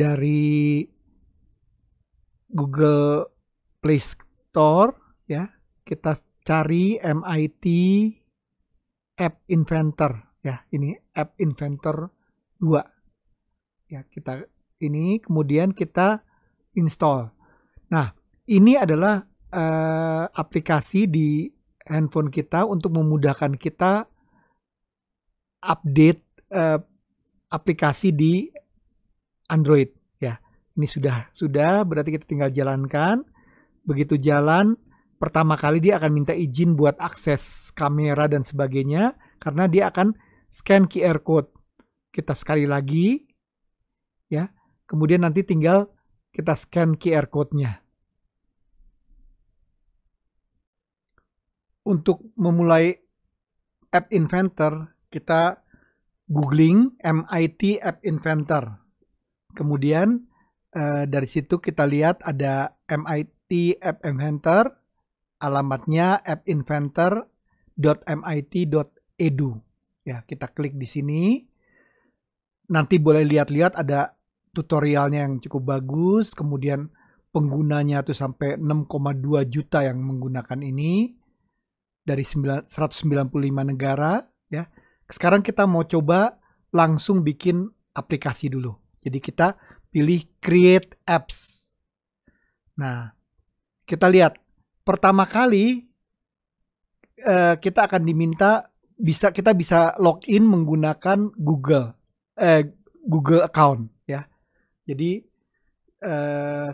dari Google Play Store ya. Kita cari MIT App Inventor ya. Ini App Inventor 2. Ya, kita ini kemudian kita install. Nah, ini adalah uh, aplikasi di handphone kita untuk memudahkan kita update uh, aplikasi di Android ini sudah sudah berarti kita tinggal jalankan begitu jalan pertama kali dia akan minta izin buat akses kamera dan sebagainya karena dia akan scan QR code kita sekali lagi ya kemudian nanti tinggal kita scan QR code-nya untuk memulai app inventor kita googling MIT app inventor kemudian Eh, dari situ kita lihat ada MIT App Inventor, alamatnya appinventor.mit.edu. Ya, kita klik di sini. Nanti boleh lihat-lihat ada tutorialnya yang cukup bagus, kemudian penggunanya tuh sampai 6,2 juta yang menggunakan ini dari 195 negara ya. Sekarang kita mau coba langsung bikin aplikasi dulu. Jadi kita pilih create apps. Nah, kita lihat pertama kali eh, kita akan diminta bisa kita bisa login menggunakan Google eh, Google account ya. Jadi eh,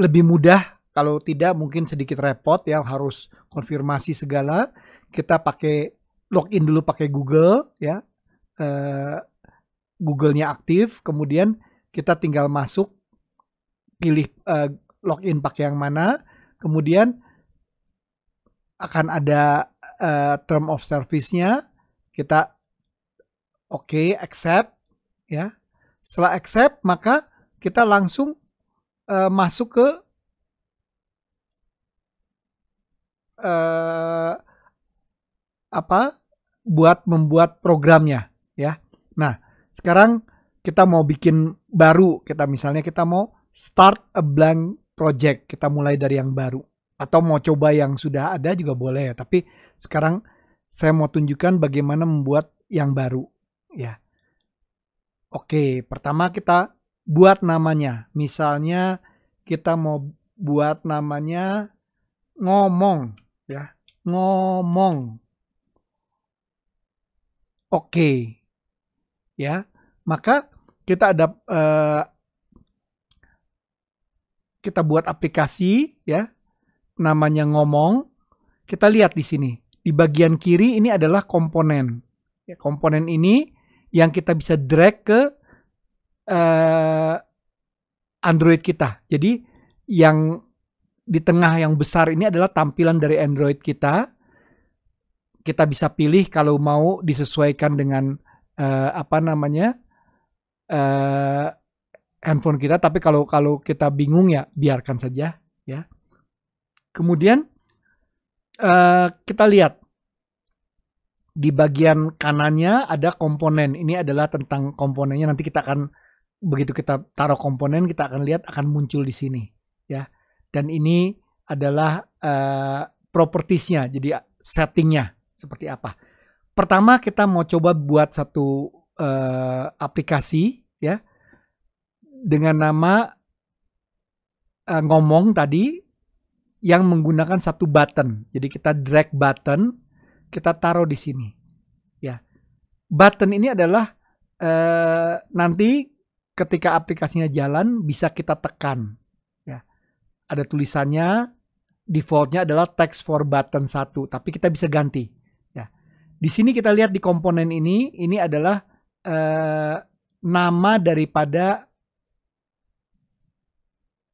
lebih mudah kalau tidak mungkin sedikit repot ya harus konfirmasi segala. Kita pakai login dulu pakai Google ya. Eh, Google-nya aktif, kemudian kita tinggal masuk pilih uh, login pakai yang mana, kemudian akan ada uh, term of service-nya, kita oke okay, accept ya. Setelah accept maka kita langsung uh, masuk ke uh, apa buat membuat programnya ya. Nah, sekarang kita mau bikin baru, kita misalnya kita mau start a blank project, kita mulai dari yang baru atau mau coba yang sudah ada juga boleh ya, tapi sekarang saya mau tunjukkan bagaimana membuat yang baru ya. Oke, pertama kita buat namanya. Misalnya kita mau buat namanya ngomong ya, ngomong. Oke. Ya, maka kita ada uh, eh, kita buat aplikasi ya namanya ngomong kita lihat di sini di bagian kiri ini adalah komponen ya, komponen ini yang kita bisa drag ke uh, Android kita jadi yang di tengah yang besar ini adalah tampilan dari Android kita kita bisa pilih kalau mau disesuaikan dengan uh, apa namanya uh, handphone kita tapi kalau kalau kita bingung ya biarkan saja ya kemudian uh, kita lihat di bagian kanannya ada komponen ini adalah tentang komponennya nanti kita akan begitu kita taruh komponen kita akan lihat akan muncul di sini ya dan ini adalah uh, propertiesnya jadi settingnya seperti apa pertama kita mau coba buat satu uh, aplikasi ya dengan nama uh, ngomong tadi yang menggunakan satu button. Jadi kita drag button, kita taruh di sini. Ya. Button ini adalah uh, nanti ketika aplikasinya jalan bisa kita tekan. Ya. Ada tulisannya defaultnya adalah text for button 1, tapi kita bisa ganti. Ya. Di sini kita lihat di komponen ini, ini adalah uh, nama daripada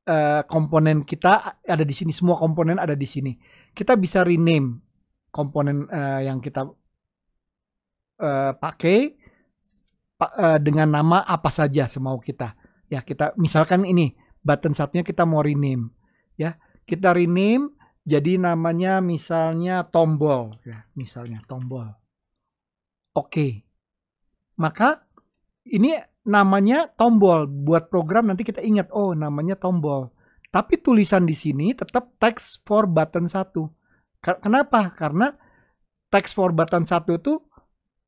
uh, komponen kita ada di sini semua komponen ada di sini kita bisa rename komponen uh, yang kita uh, pakai uh, dengan nama apa saja semau kita ya kita misalkan ini button satunya kita mau rename ya kita rename jadi namanya misalnya tombol ya misalnya tombol oke okay. maka ini namanya tombol buat program nanti kita ingat oh namanya tombol tapi tulisan di sini tetap text for button 1 kenapa karena text for button 1 itu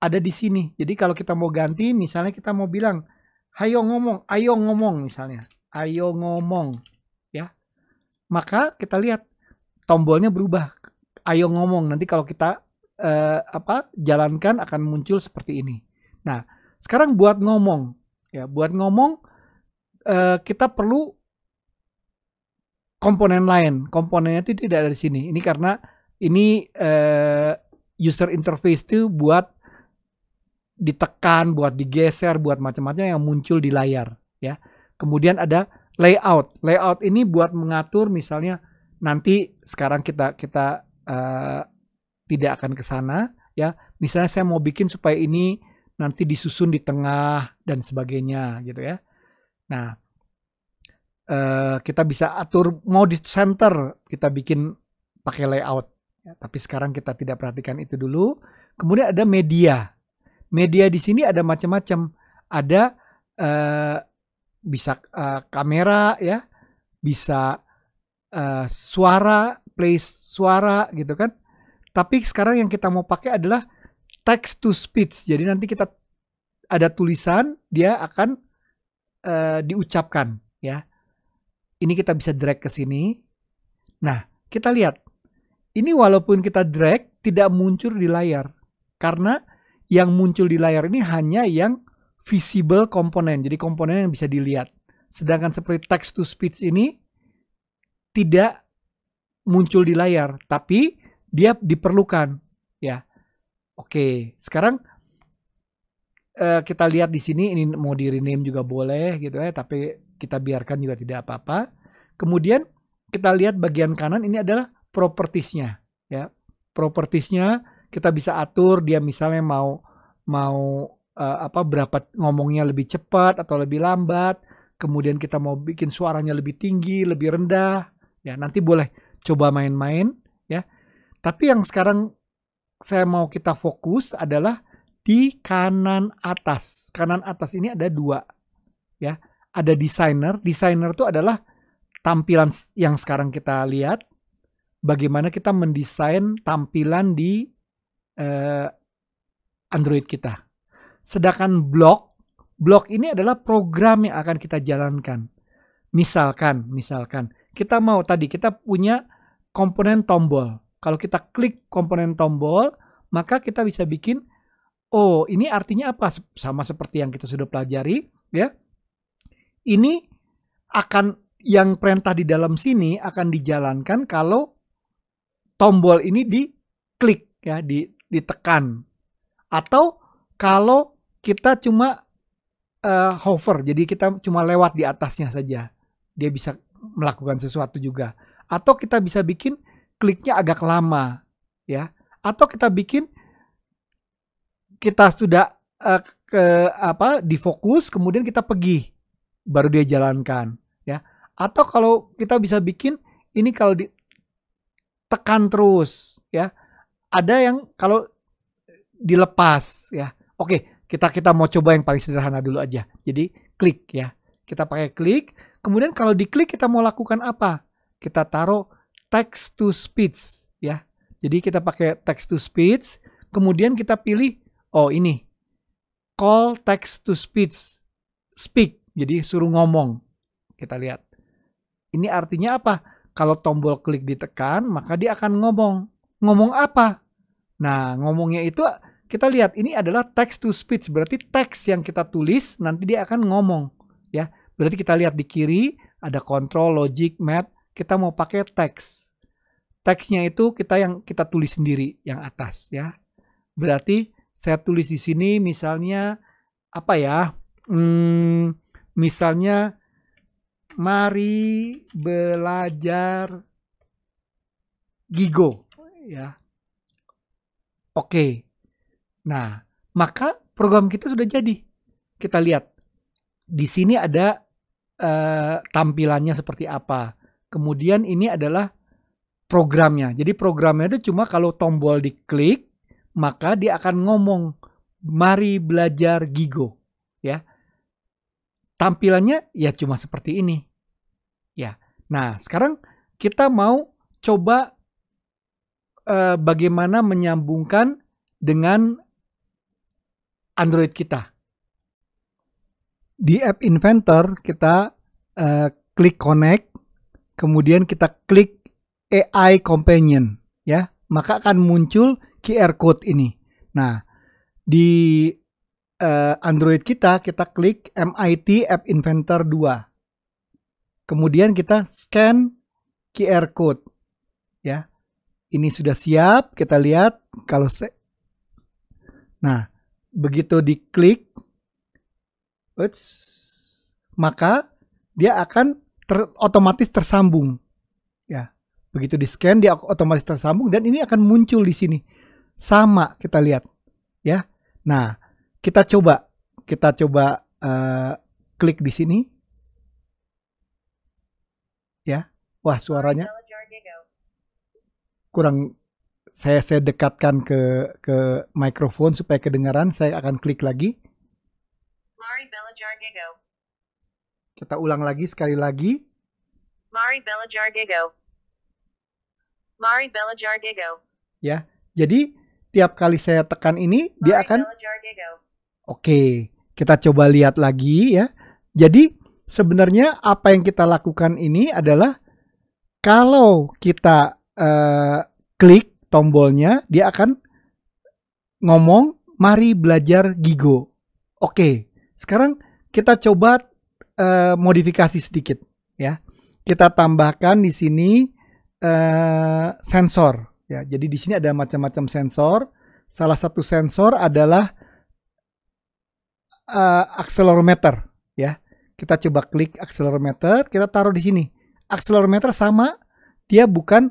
ada di sini jadi kalau kita mau ganti misalnya kita mau bilang ayo ngomong ayo ngomong misalnya ayo ngomong ya maka kita lihat tombolnya berubah ayo ngomong nanti kalau kita eh, apa jalankan akan muncul seperti ini nah sekarang buat ngomong, ya buat ngomong uh, kita perlu komponen lain. Komponennya itu tidak ada di sini. Ini karena ini uh, user interface itu buat ditekan, buat digeser, buat macam-macam yang muncul di layar, ya. Kemudian ada layout. Layout ini buat mengatur misalnya nanti sekarang kita kita uh, tidak akan ke sana ya. Misalnya saya mau bikin supaya ini nanti disusun di tengah dan sebagainya gitu ya. Nah, eh, kita bisa atur mau di center kita bikin pakai layout. Ya, tapi sekarang kita tidak perhatikan itu dulu. Kemudian ada media. Media di sini ada macam-macam. Ada eh, bisa eh, kamera ya, bisa eh, suara, place suara gitu kan. Tapi sekarang yang kita mau pakai adalah text to speech. Jadi nanti kita ada tulisan, dia akan uh, diucapkan, ya. Ini kita bisa drag ke sini. Nah, kita lihat. Ini walaupun kita drag tidak muncul di layar karena yang muncul di layar ini hanya yang visible komponen. Jadi komponen yang bisa dilihat. Sedangkan seperti text to speech ini tidak muncul di layar, tapi dia diperlukan, ya. Oke, sekarang uh, kita lihat di sini ini mau di rename juga boleh gitu ya, tapi kita biarkan juga tidak apa-apa. Kemudian kita lihat bagian kanan ini adalah propertiesnya ya. Propertiesnya kita bisa atur dia misalnya mau mau uh, apa berapa ngomongnya lebih cepat atau lebih lambat, kemudian kita mau bikin suaranya lebih tinggi, lebih rendah. Ya, nanti boleh coba main-main ya. Tapi yang sekarang saya mau kita fokus adalah di kanan atas. Kanan atas ini ada dua, ya. Ada desainer. Desainer itu adalah tampilan yang sekarang kita lihat. Bagaimana kita mendesain tampilan di uh, Android kita. Sedangkan blog, blog ini adalah program yang akan kita jalankan. Misalkan, misalkan kita mau tadi kita punya komponen tombol kalau kita klik komponen tombol, maka kita bisa bikin oh, ini artinya apa? Sama seperti yang kita sudah pelajari, ya. Ini akan yang perintah di dalam sini akan dijalankan kalau tombol ini diklik ya, di, ditekan. Atau kalau kita cuma uh, hover, jadi kita cuma lewat di atasnya saja. Dia bisa melakukan sesuatu juga. Atau kita bisa bikin kliknya agak lama ya atau kita bikin kita sudah uh, ke apa difokus kemudian kita pergi baru dia jalankan ya atau kalau kita bisa bikin ini kalau ditekan terus ya ada yang kalau dilepas ya oke kita kita mau coba yang paling sederhana dulu aja jadi klik ya kita pakai klik kemudian kalau diklik kita mau lakukan apa kita taruh text to speech ya. Jadi kita pakai text to speech, kemudian kita pilih oh ini call text to speech speak. Jadi suruh ngomong. Kita lihat. Ini artinya apa? Kalau tombol klik ditekan, maka dia akan ngomong. Ngomong apa? Nah, ngomongnya itu kita lihat ini adalah text to speech berarti teks yang kita tulis nanti dia akan ngomong ya berarti kita lihat di kiri ada control logic math kita mau pakai teks. Teksnya itu kita yang kita tulis sendiri yang atas ya. Berarti saya tulis di sini misalnya apa ya? Hmm, misalnya mari belajar Gigo ya. Oke. Nah, maka program kita sudah jadi. Kita lihat di sini ada uh, tampilannya seperti apa. Kemudian ini adalah programnya. Jadi programnya itu cuma kalau tombol diklik maka dia akan ngomong mari belajar Gigo ya. Tampilannya ya cuma seperti ini. Ya. Nah, sekarang kita mau coba uh, bagaimana menyambungkan dengan Android kita. Di app Inventor kita uh, klik connect kemudian kita klik AI Companion ya, maka akan muncul QR code ini. Nah, di uh, Android kita kita klik MIT App Inventor 2. Kemudian kita scan QR code ya. Ini sudah siap, kita lihat kalau se Nah, begitu diklik maka dia akan ter, otomatis tersambung. Ya, begitu di scan dia otomatis tersambung dan ini akan muncul di sini. Sama kita lihat, ya. Nah, kita coba kita coba uh, klik di sini. Ya. Wah, suaranya kurang saya saya dekatkan ke ke mikrofon supaya kedengaran. Saya akan klik lagi. Kita ulang lagi sekali lagi. Mari belajar gigo Mari belajar gigo Ya, jadi tiap kali saya tekan ini Mari dia akan. Oke, kita coba lihat lagi ya. Jadi sebenarnya apa yang kita lakukan ini adalah kalau kita uh, klik tombolnya dia akan ngomong mari belajar Gigo. Oke, sekarang kita coba uh, modifikasi sedikit ya. Kita tambahkan di sini uh, sensor ya. Jadi di sini ada macam-macam sensor. Salah satu sensor adalah uh, accelerometer ya. Kita coba klik accelerometer, kita taruh di sini. Accelerometer sama, dia bukan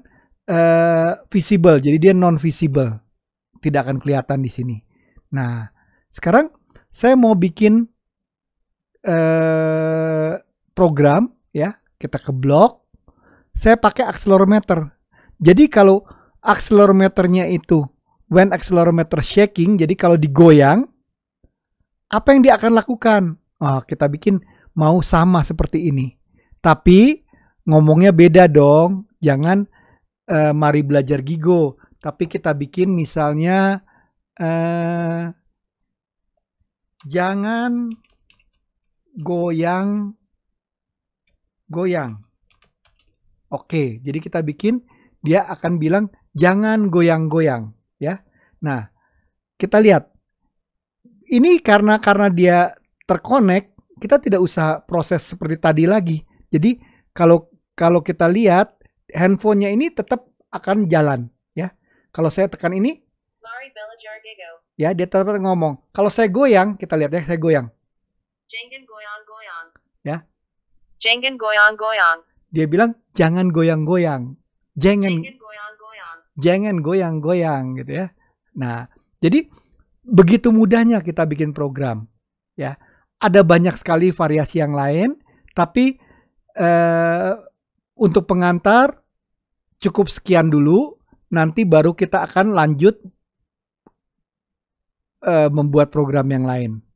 uh, visible, jadi dia non visible. Tidak akan kelihatan di sini. Nah, sekarang saya mau bikin eh, program ya kita ke blok saya pakai accelerometer jadi kalau accelerometernya itu when accelerometer shaking jadi kalau digoyang apa yang dia akan lakukan oh, kita bikin mau sama seperti ini tapi ngomongnya beda dong jangan eh, mari belajar gigo tapi kita bikin misalnya eh, jangan goyang goyang. Oke, jadi kita bikin dia akan bilang jangan goyang-goyang ya. Nah, kita lihat. Ini karena karena dia terkonek, kita tidak usah proses seperti tadi lagi. Jadi kalau kalau kita lihat handphonenya ini tetap akan jalan ya. Kalau saya tekan ini Ya, dia tetap ngomong. Kalau saya goyang, kita lihat ya, saya goyang ya. Jangan goyang-goyang. Dia bilang jangan goyang-goyang. Jangan goyang-goyang. Jangan goyang-goyang gitu ya. Nah, jadi begitu mudahnya kita bikin program ya. Ada banyak sekali variasi yang lain, tapi eh, untuk pengantar cukup sekian dulu. Nanti baru kita akan lanjut eh membuat program yang lain.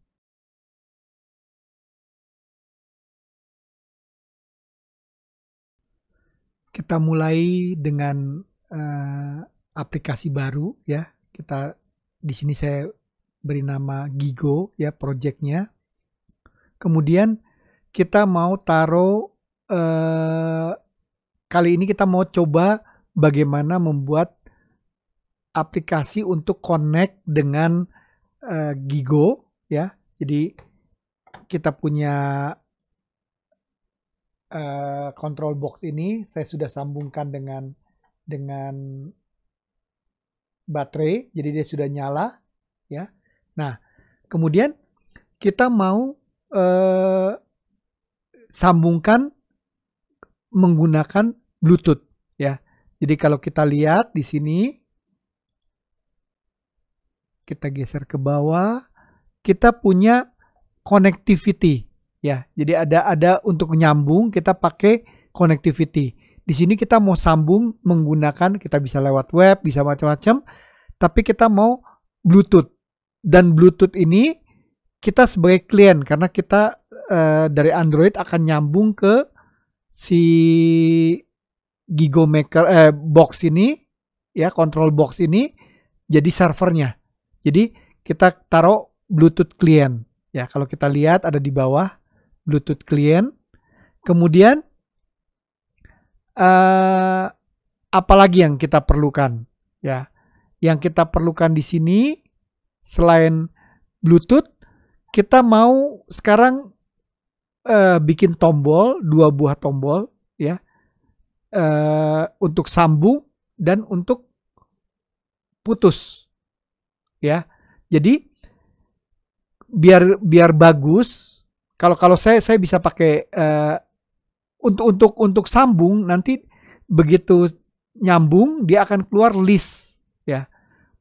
kita mulai dengan uh, aplikasi baru ya. Kita di sini saya beri nama Gigo ya projectnya. Kemudian kita mau taruh uh, kali ini kita mau coba bagaimana membuat aplikasi untuk connect dengan uh, Gigo ya. Jadi kita punya Eh, control box ini saya sudah sambungkan dengan dengan baterai, jadi dia sudah nyala, ya. Nah, kemudian kita mau uh, sambungkan menggunakan Bluetooth, ya. Jadi kalau kita lihat di sini, kita geser ke bawah, kita punya connectivity Ya, jadi ada ada untuk nyambung kita pakai connectivity. Di sini kita mau sambung menggunakan kita bisa lewat web, bisa macam-macam, tapi kita mau Bluetooth. Dan Bluetooth ini kita sebagai klien karena kita uh, dari Android akan nyambung ke si Gigo Maker eh, box ini ya control box ini jadi servernya. Jadi kita taruh Bluetooth klien. Ya, kalau kita lihat ada di bawah Bluetooth klien. Kemudian uh, eh, apalagi yang kita perlukan ya? Yang kita perlukan di sini selain Bluetooth, kita mau sekarang uh, bikin tombol, dua buah tombol ya. Uh, untuk sambung dan untuk putus. Ya. Jadi biar biar bagus kalau kalau saya saya bisa pakai uh, untuk untuk untuk sambung nanti begitu nyambung dia akan keluar list ya.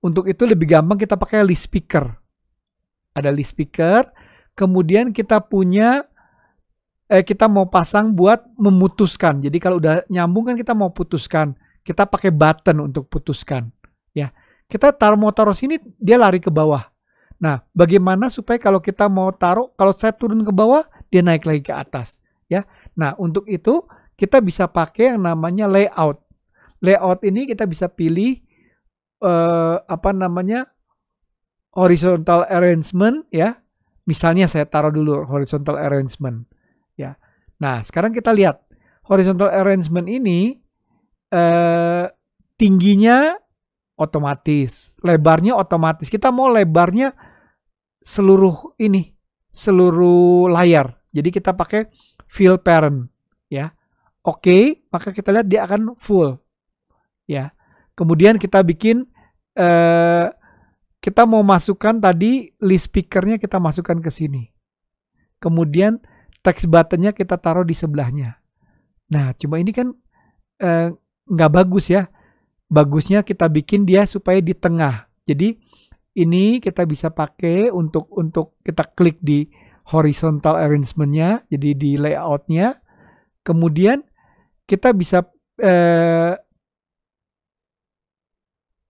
Untuk itu lebih gampang kita pakai list speaker. Ada list speaker, kemudian kita punya eh kita mau pasang buat memutuskan. Jadi kalau udah nyambung kan kita mau putuskan. Kita pakai button untuk putuskan ya kita taruh motor sini dia lari ke bawah Nah, bagaimana supaya kalau kita mau taruh, kalau saya turun ke bawah, dia naik lagi ke atas, ya. Nah, untuk itu kita bisa pakai yang namanya layout. Layout ini kita bisa pilih eh, apa namanya horizontal arrangement, ya. Misalnya saya taruh dulu horizontal arrangement, ya. Nah, sekarang kita lihat horizontal arrangement ini eh, tingginya otomatis, lebarnya otomatis. Kita mau lebarnya seluruh ini, seluruh layar. Jadi kita pakai fill parent ya. Oke, okay, maka kita lihat dia akan full. Ya. Kemudian kita bikin eh kita mau masukkan tadi list speakernya kita masukkan ke sini. Kemudian text buttonnya kita taruh di sebelahnya. Nah, cuma ini kan eh, nggak eh, bagus ya. Bagusnya kita bikin dia supaya di tengah. Jadi ini kita bisa pakai untuk untuk kita klik di horizontal arrangementnya, jadi di layoutnya. Kemudian kita bisa eh,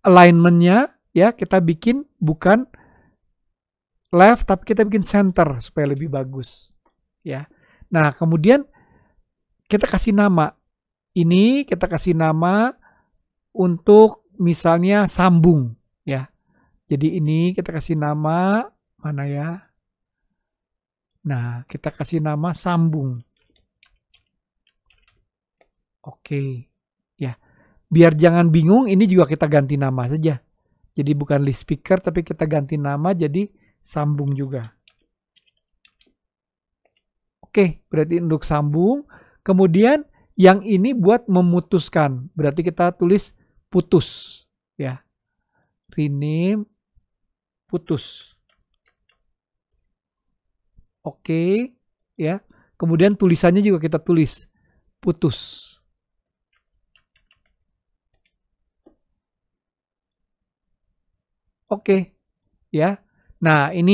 alignmentnya ya kita bikin bukan left tapi kita bikin center supaya lebih bagus ya. Nah kemudian kita kasih nama ini kita kasih nama untuk misalnya sambung ya jadi ini kita kasih nama mana ya? Nah, kita kasih nama sambung. Oke. Ya. Biar jangan bingung, ini juga kita ganti nama saja. Jadi bukan list speaker tapi kita ganti nama jadi sambung juga. Oke, berarti untuk sambung. Kemudian yang ini buat memutuskan. Berarti kita tulis putus ya. Rename putus. Oke, okay, ya. Kemudian tulisannya juga kita tulis putus. Oke, okay, ya. Nah, ini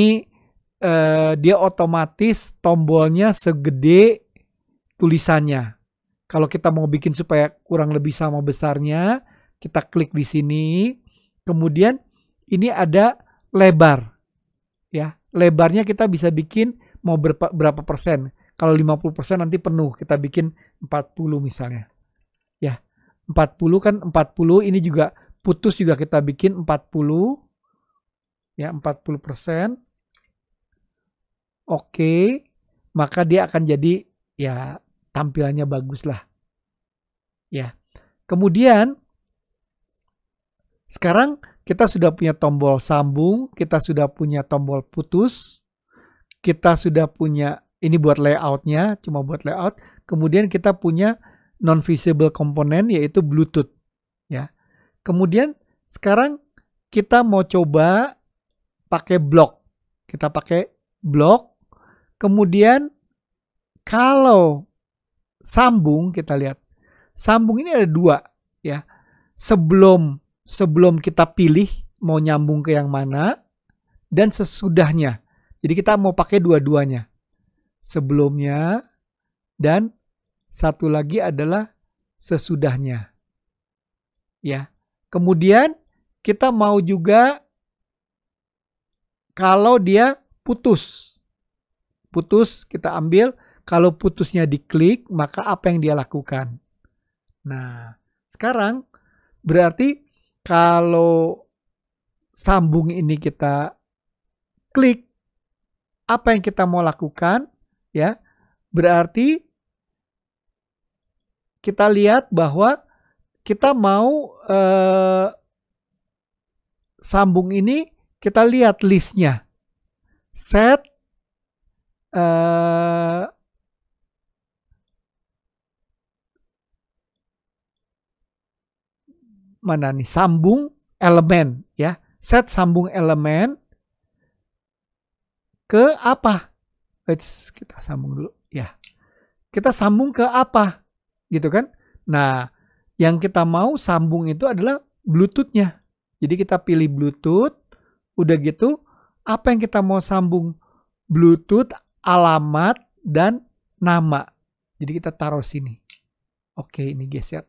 eh, dia otomatis tombolnya segede tulisannya. Kalau kita mau bikin supaya kurang lebih sama besarnya, kita klik di sini. Kemudian ini ada lebar. Ya, lebarnya kita bisa bikin mau berapa, berapa persen. Kalau 50 persen nanti penuh, kita bikin 40 misalnya. Ya, 40 kan 40 ini juga putus juga kita bikin 40 ya 40 persen oke maka dia akan jadi ya tampilannya bagus lah ya kemudian sekarang kita sudah punya tombol sambung, kita sudah punya tombol putus, kita sudah punya ini buat layoutnya, cuma buat layout. Kemudian kita punya non-visible component yaitu Bluetooth. Ya. Kemudian sekarang kita mau coba pakai block Kita pakai block Kemudian kalau sambung kita lihat. Sambung ini ada dua ya. Sebelum sebelum kita pilih mau nyambung ke yang mana dan sesudahnya. Jadi kita mau pakai dua-duanya. Sebelumnya dan satu lagi adalah sesudahnya. Ya. Kemudian kita mau juga kalau dia putus. Putus kita ambil, kalau putusnya diklik maka apa yang dia lakukan. Nah, sekarang berarti kalau sambung ini kita klik apa yang kita mau lakukan ya berarti kita lihat bahwa kita mau eh, sambung ini kita lihat listnya set eh, mana nih sambung elemen ya set sambung elemen ke apa Let's, kita sambung dulu ya kita sambung ke apa gitu kan nah yang kita mau sambung itu adalah bluetoothnya jadi kita pilih bluetooth udah gitu apa yang kita mau sambung bluetooth alamat dan nama jadi kita taruh sini oke ini geser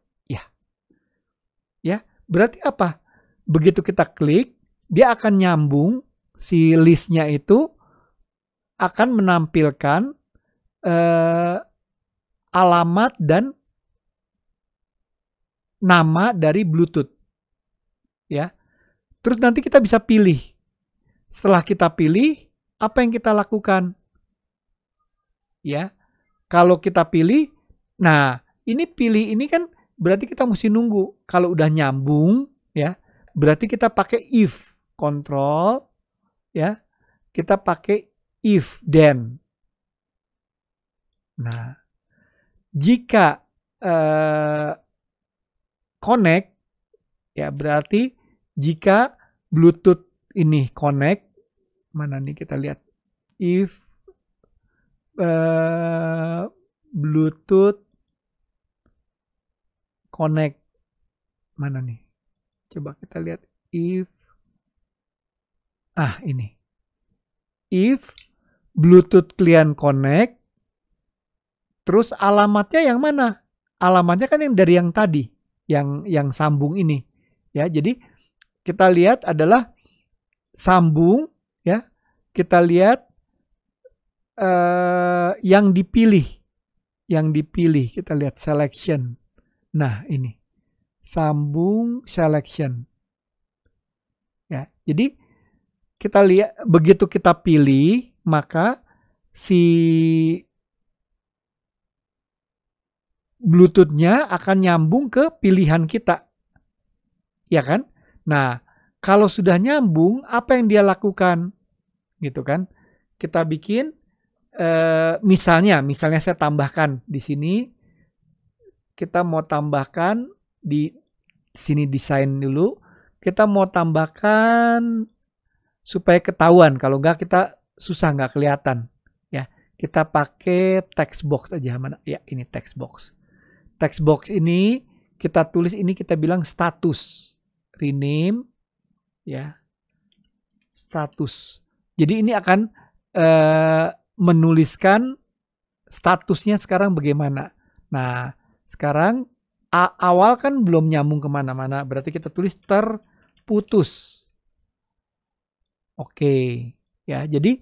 ya berarti apa begitu kita klik dia akan nyambung si listnya itu akan menampilkan eh, alamat dan nama dari Bluetooth ya terus nanti kita bisa pilih setelah kita pilih apa yang kita lakukan ya kalau kita pilih nah ini pilih ini kan berarti kita mesti nunggu. Kalau udah nyambung, ya, berarti kita pakai if control, ya, kita pakai if then. Nah, jika uh, connect, ya berarti jika Bluetooth ini connect, mana nih kita lihat if uh, Bluetooth connect mana nih? Coba kita lihat if ah ini. If Bluetooth klien connect terus alamatnya yang mana? Alamatnya kan yang dari yang tadi, yang yang sambung ini. Ya, jadi kita lihat adalah sambung ya. Kita lihat eh yang dipilih yang dipilih kita lihat selection Nah, ini sambung selection. Ya, jadi kita lihat begitu kita pilih, maka si Bluetooth-nya akan nyambung ke pilihan kita. Ya kan? Nah, kalau sudah nyambung, apa yang dia lakukan? Gitu kan? Kita bikin eh, misalnya, misalnya saya tambahkan di sini kita mau tambahkan di sini desain dulu. Kita mau tambahkan supaya ketahuan. Kalau enggak kita susah enggak kelihatan. Ya, kita pakai text box aja mana? Ya, ini text box. Text box ini kita tulis ini kita bilang status rename ya. Status. Jadi ini akan eh, menuliskan statusnya sekarang bagaimana. Nah, sekarang A awal kan belum nyambung kemana-mana. Berarti kita tulis terputus. Oke. Ya, jadi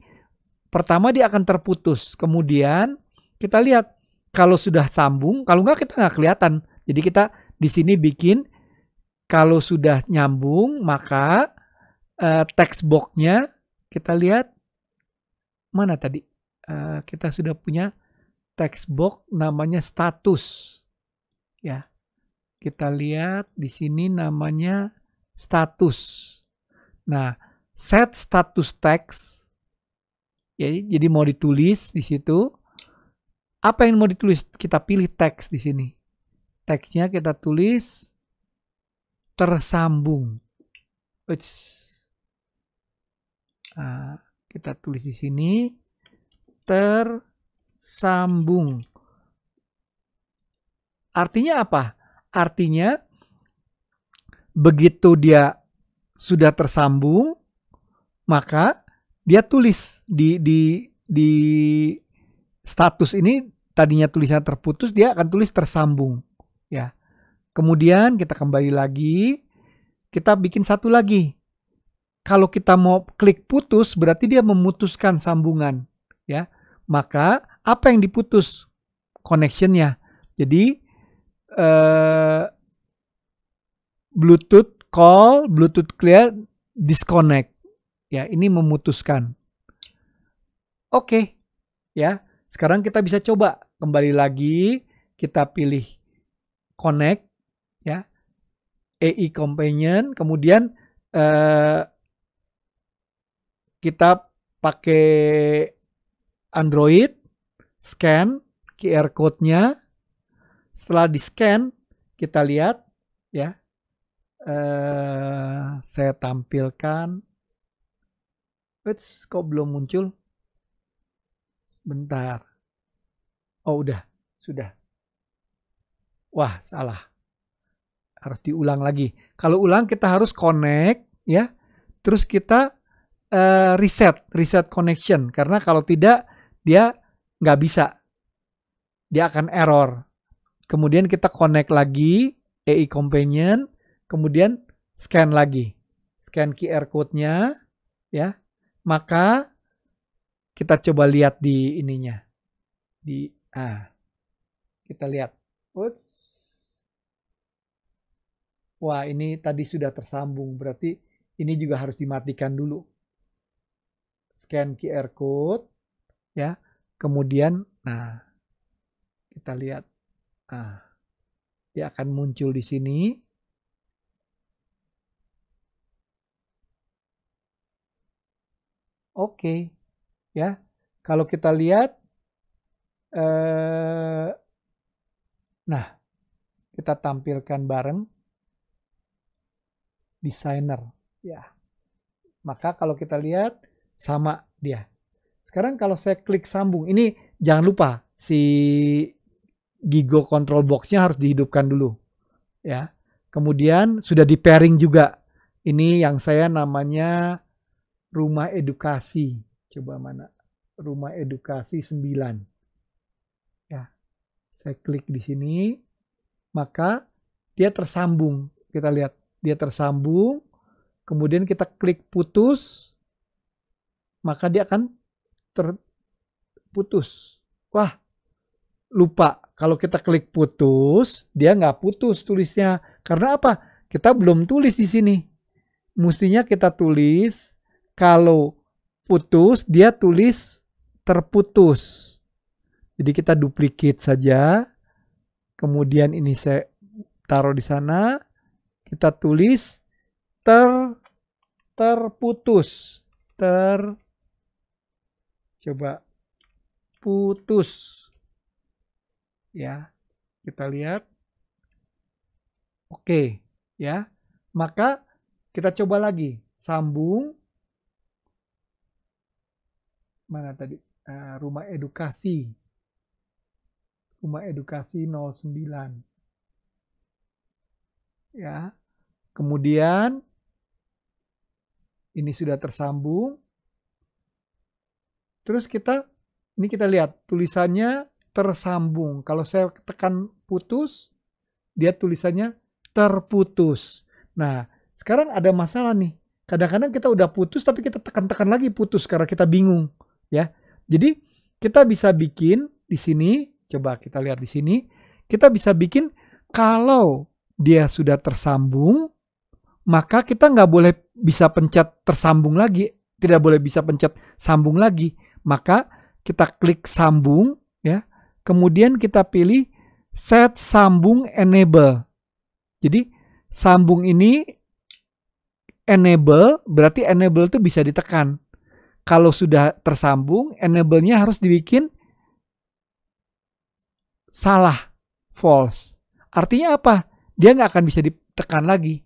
pertama dia akan terputus. Kemudian kita lihat kalau sudah sambung, kalau enggak kita enggak kelihatan. Jadi kita di sini bikin kalau sudah nyambung maka uh, text box-nya kita lihat mana tadi? Uh, kita sudah punya text box namanya status. Ya. Kita lihat di sini namanya status. Nah, set status text. Jadi ya, jadi mau ditulis di situ. Apa yang mau ditulis? Kita pilih teks di sini. Teksnya kita tulis tersambung. Uits. Nah, kita tulis di sini tersambung. Artinya apa? Artinya begitu dia sudah tersambung, maka dia tulis di di di status ini tadinya tulisan terputus dia akan tulis tersambung ya. Kemudian kita kembali lagi, kita bikin satu lagi. Kalau kita mau klik putus berarti dia memutuskan sambungan ya. Maka apa yang diputus? Connectionnya. Jadi Eh, Bluetooth call, Bluetooth clear, disconnect. Ya, ini memutuskan. Oke, okay. ya. Sekarang kita bisa coba kembali lagi. Kita pilih connect, ya. AI e companion, kemudian uh, kita pakai Android, scan QR code-nya, setelah di scan, kita lihat ya. Uh, saya tampilkan. Uits, kok belum muncul? Bentar. Oh, udah. Sudah. Wah, salah. Harus diulang lagi. Kalau ulang kita harus connect ya. Terus kita uh, reset, reset connection karena kalau tidak dia nggak bisa. Dia akan error kemudian kita connect lagi AI e Companion, kemudian scan lagi. Scan QR code-nya ya. Maka kita coba lihat di ininya. Di ah. Kita lihat. Wah, ini tadi sudah tersambung. Berarti ini juga harus dimatikan dulu. Scan QR code ya. Kemudian nah kita lihat Ah, dia akan muncul di sini. Oke, okay. ya. Kalau kita lihat, eh, nah, kita tampilkan bareng desainer, ya. Maka kalau kita lihat sama dia. Sekarang kalau saya klik sambung, ini jangan lupa si Gigo control boxnya harus dihidupkan dulu. Ya. Kemudian sudah di pairing juga. Ini yang saya namanya rumah edukasi. Coba mana? Rumah edukasi 9. Ya. Saya klik di sini, maka dia tersambung. Kita lihat dia tersambung. Kemudian kita klik putus, maka dia akan terputus. Wah, lupa kalau kita klik putus, dia nggak putus tulisnya. Karena apa? Kita belum tulis di sini. Mestinya kita tulis kalau putus, dia tulis terputus. Jadi kita duplikat saja. Kemudian ini saya taruh di sana. Kita tulis ter terputus. Ter coba putus ya. Kita lihat. Oke, ya. Maka kita coba lagi. Sambung. Mana tadi? Uh, rumah edukasi. Rumah edukasi 09. Ya. Kemudian ini sudah tersambung. Terus kita ini kita lihat tulisannya tersambung. Kalau saya tekan putus, dia tulisannya terputus. Nah, sekarang ada masalah nih. Kadang-kadang kita udah putus tapi kita tekan-tekan lagi putus karena kita bingung, ya. Jadi kita bisa bikin di sini, coba kita lihat di sini, kita bisa bikin kalau dia sudah tersambung, maka kita nggak boleh bisa pencet tersambung lagi, tidak boleh bisa pencet sambung lagi. Maka kita klik sambung, ya. Kemudian kita pilih set sambung enable. Jadi sambung ini enable berarti enable itu bisa ditekan. Kalau sudah tersambung, enable-nya harus dibikin salah, false. Artinya apa? Dia nggak akan bisa ditekan lagi.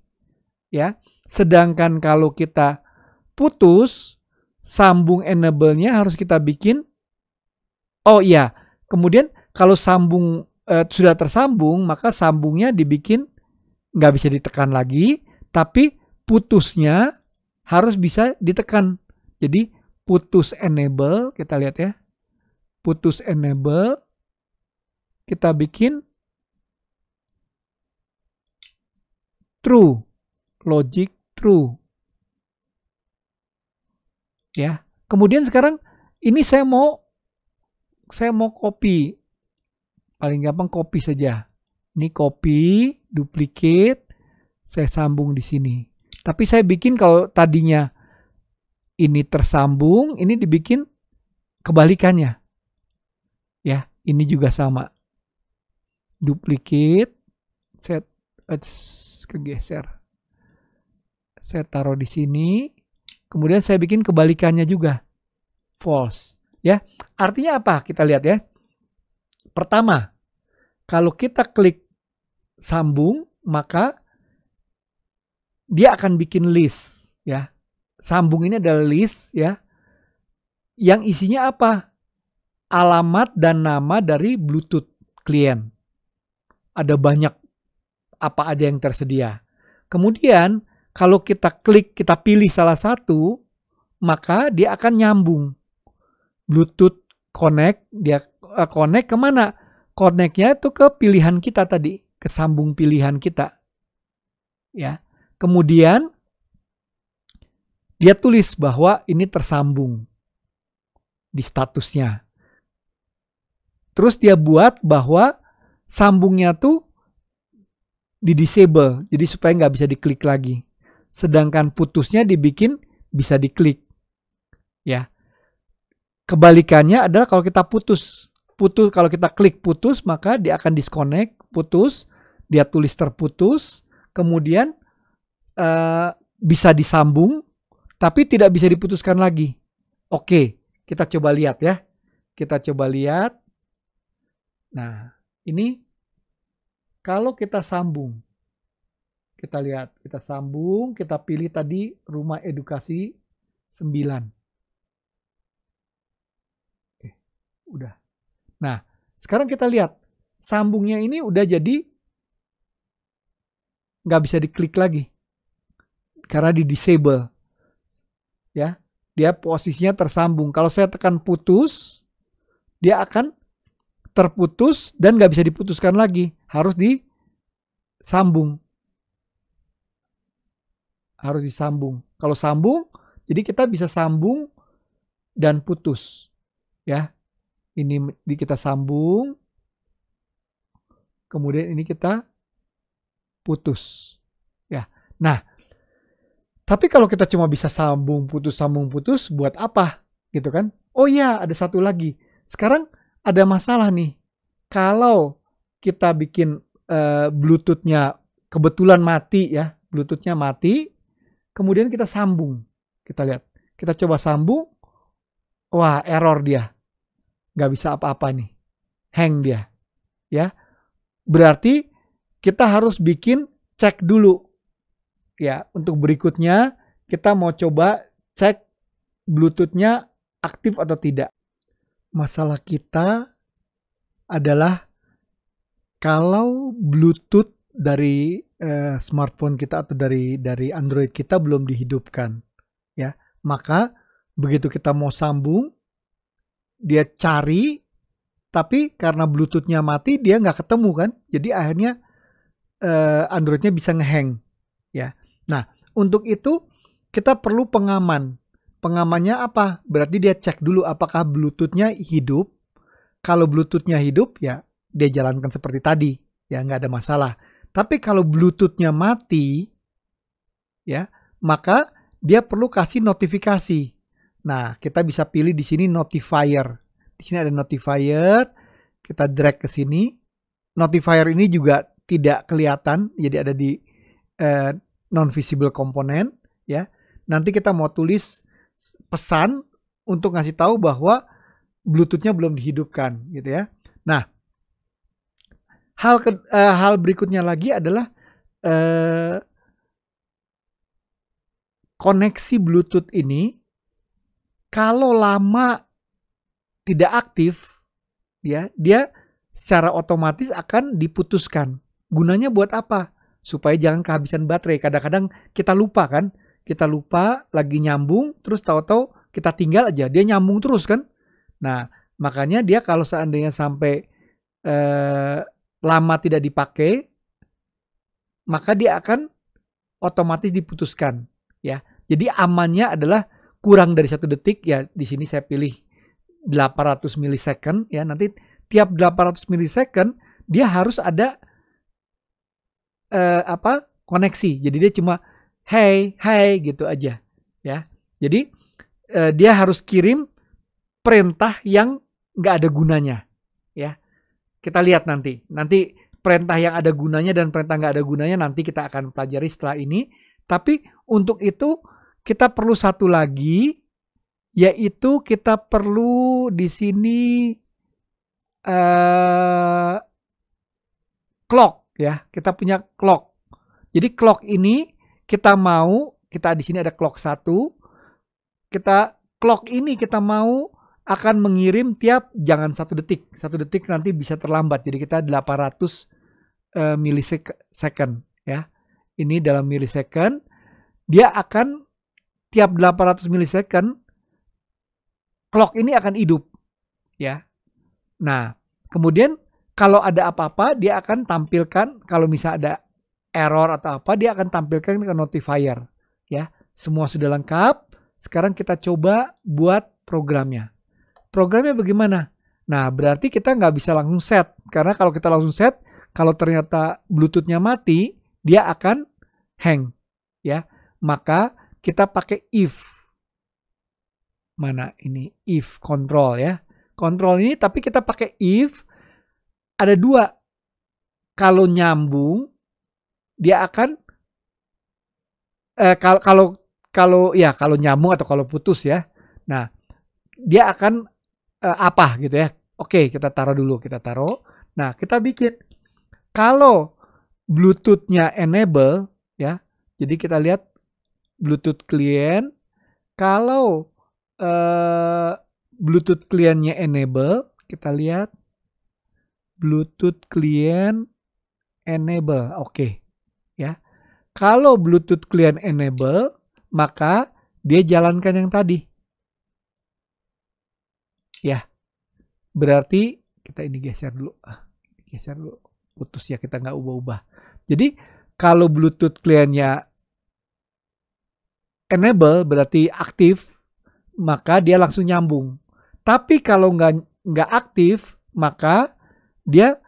Ya. Sedangkan kalau kita putus, sambung enable-nya harus kita bikin. Oh iya, Kemudian kalau sambung eh, sudah tersambung, maka sambungnya dibikin nggak bisa ditekan lagi, tapi putusnya harus bisa ditekan. Jadi putus enable, kita lihat ya. Putus enable, kita bikin true, logic true. Ya. Kemudian sekarang ini saya mau saya mau copy. Paling gampang copy saja. Ini copy, duplicate, saya sambung di sini. Tapi saya bikin kalau tadinya ini tersambung, ini dibikin kebalikannya. Ya, ini juga sama. Duplicate, set eh, kegeser. Saya taruh di sini. Kemudian saya bikin kebalikannya juga. False. Ya, artinya apa? Kita lihat ya. Pertama, kalau kita klik sambung, maka dia akan bikin list, ya. Sambung ini adalah list, ya. Yang isinya apa? Alamat dan nama dari Bluetooth klien. Ada banyak apa aja yang tersedia. Kemudian kalau kita klik, kita pilih salah satu, maka dia akan nyambung Bluetooth connect, dia uh, connect kemana? Connectnya itu ke pilihan kita tadi, ke sambung pilihan kita. Ya, kemudian dia tulis bahwa ini tersambung di statusnya. Terus dia buat bahwa sambungnya tuh di disable, jadi supaya nggak bisa diklik lagi. Sedangkan putusnya dibikin bisa diklik. Ya, Kebalikannya adalah kalau kita putus, putus kalau kita klik putus maka dia akan disconnect, putus, dia tulis terputus, kemudian uh, bisa disambung tapi tidak bisa diputuskan lagi. Oke, kita coba lihat ya. Kita coba lihat. Nah, ini kalau kita sambung kita lihat, kita sambung, kita pilih tadi rumah edukasi 9. Udah. Nah, sekarang kita lihat sambungnya ini udah jadi nggak bisa diklik lagi karena di disable ya dia posisinya tersambung kalau saya tekan putus dia akan terputus dan nggak bisa diputuskan lagi harus disambung harus disambung kalau sambung jadi kita bisa sambung dan putus ya ini kita sambung kemudian ini kita putus ya nah tapi kalau kita cuma bisa sambung putus sambung putus buat apa gitu kan oh ya ada satu lagi sekarang ada masalah nih kalau kita bikin uh, bluetoothnya kebetulan mati ya bluetoothnya mati kemudian kita sambung kita lihat kita coba sambung wah error dia nggak bisa apa-apa nih. Hang dia. Ya. Berarti kita harus bikin cek dulu. Ya, untuk berikutnya kita mau coba cek bluetoothnya aktif atau tidak. Masalah kita adalah kalau Bluetooth dari eh, smartphone kita atau dari dari Android kita belum dihidupkan, ya maka begitu kita mau sambung dia cari tapi karena bluetoothnya mati dia nggak ketemu kan jadi akhirnya uh, androidnya bisa ngehang ya nah untuk itu kita perlu pengaman pengamannya apa berarti dia cek dulu apakah bluetoothnya hidup kalau bluetoothnya hidup ya dia jalankan seperti tadi ya nggak ada masalah tapi kalau bluetoothnya mati ya maka dia perlu kasih notifikasi Nah, kita bisa pilih di sini notifier. Di sini ada notifier, kita drag ke sini. Notifier ini juga tidak kelihatan, jadi ada di eh, non visible component ya. Nanti kita mau tulis pesan untuk ngasih tahu bahwa Bluetooth-nya belum dihidupkan gitu ya. Nah, hal ke, eh, hal berikutnya lagi adalah eh koneksi Bluetooth ini kalau lama tidak aktif ya dia secara otomatis akan diputuskan gunanya buat apa supaya jangan kehabisan baterai kadang-kadang kita lupa kan kita lupa lagi nyambung terus tahu-tahu kita tinggal aja dia nyambung terus kan nah makanya dia kalau seandainya sampai eh, lama tidak dipakai maka dia akan otomatis diputuskan ya jadi amannya adalah kurang dari satu detik ya di sini saya pilih 800 milisecond ya nanti tiap 800 milisecond dia harus ada uh, apa koneksi jadi dia cuma hey hey gitu aja ya jadi uh, dia harus kirim perintah yang nggak ada gunanya ya kita lihat nanti nanti perintah yang ada gunanya dan perintah nggak ada gunanya nanti kita akan pelajari setelah ini tapi untuk itu kita perlu satu lagi yaitu kita perlu di sini uh, clock ya. Kita punya clock. Jadi clock ini kita mau kita di sini ada clock 1. Kita clock ini kita mau akan mengirim tiap jangan satu detik. Satu detik nanti bisa terlambat. Jadi kita 800 uh, eh, milisecond ya. Ini dalam milisecond dia akan tiap 800 milisecond clock ini akan hidup ya. Nah, kemudian kalau ada apa-apa dia akan tampilkan kalau misalnya ada error atau apa dia akan tampilkan ke notifier ya. Semua sudah lengkap. Sekarang kita coba buat programnya. Programnya bagaimana? Nah, berarti kita nggak bisa langsung set karena kalau kita langsung set kalau ternyata Bluetoothnya mati, dia akan hang ya. Maka kita pakai if mana ini if control ya. Control ini tapi kita pakai if ada dua. Kalau nyambung dia akan eh, kalau kalau kalau ya kalau nyambung atau kalau putus ya. Nah, dia akan eh, apa gitu ya. Oke, kita taruh dulu, kita taruh. Nah, kita bikin kalau bluetoothnya enable ya. Jadi kita lihat Bluetooth client kalau Eh, Bluetooth kliennya enable. Kita lihat. Bluetooth klien enable. Oke. Okay. Ya. Kalau Bluetooth klien enable, maka dia jalankan yang tadi. Ya. Berarti kita ini geser dulu. Ah, geser dulu. Putus ya kita nggak ubah-ubah. Jadi kalau Bluetooth kliennya enable berarti aktif maka dia langsung nyambung. Tapi kalau nggak nggak aktif, maka dia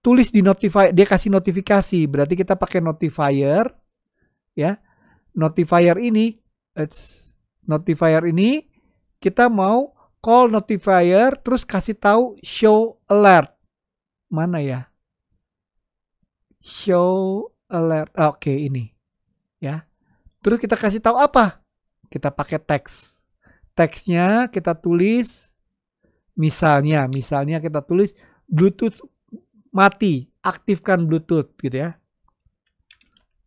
tulis di notify, dia kasih notifikasi. Berarti kita pakai notifier, ya. Notifier ini, it's notifier ini kita mau call notifier, terus kasih tahu show alert. Mana ya? Show alert. Oke, okay, ini. Ya. Terus kita kasih tahu apa? Kita pakai teks teksnya kita tulis misalnya misalnya kita tulis Bluetooth mati aktifkan Bluetooth gitu ya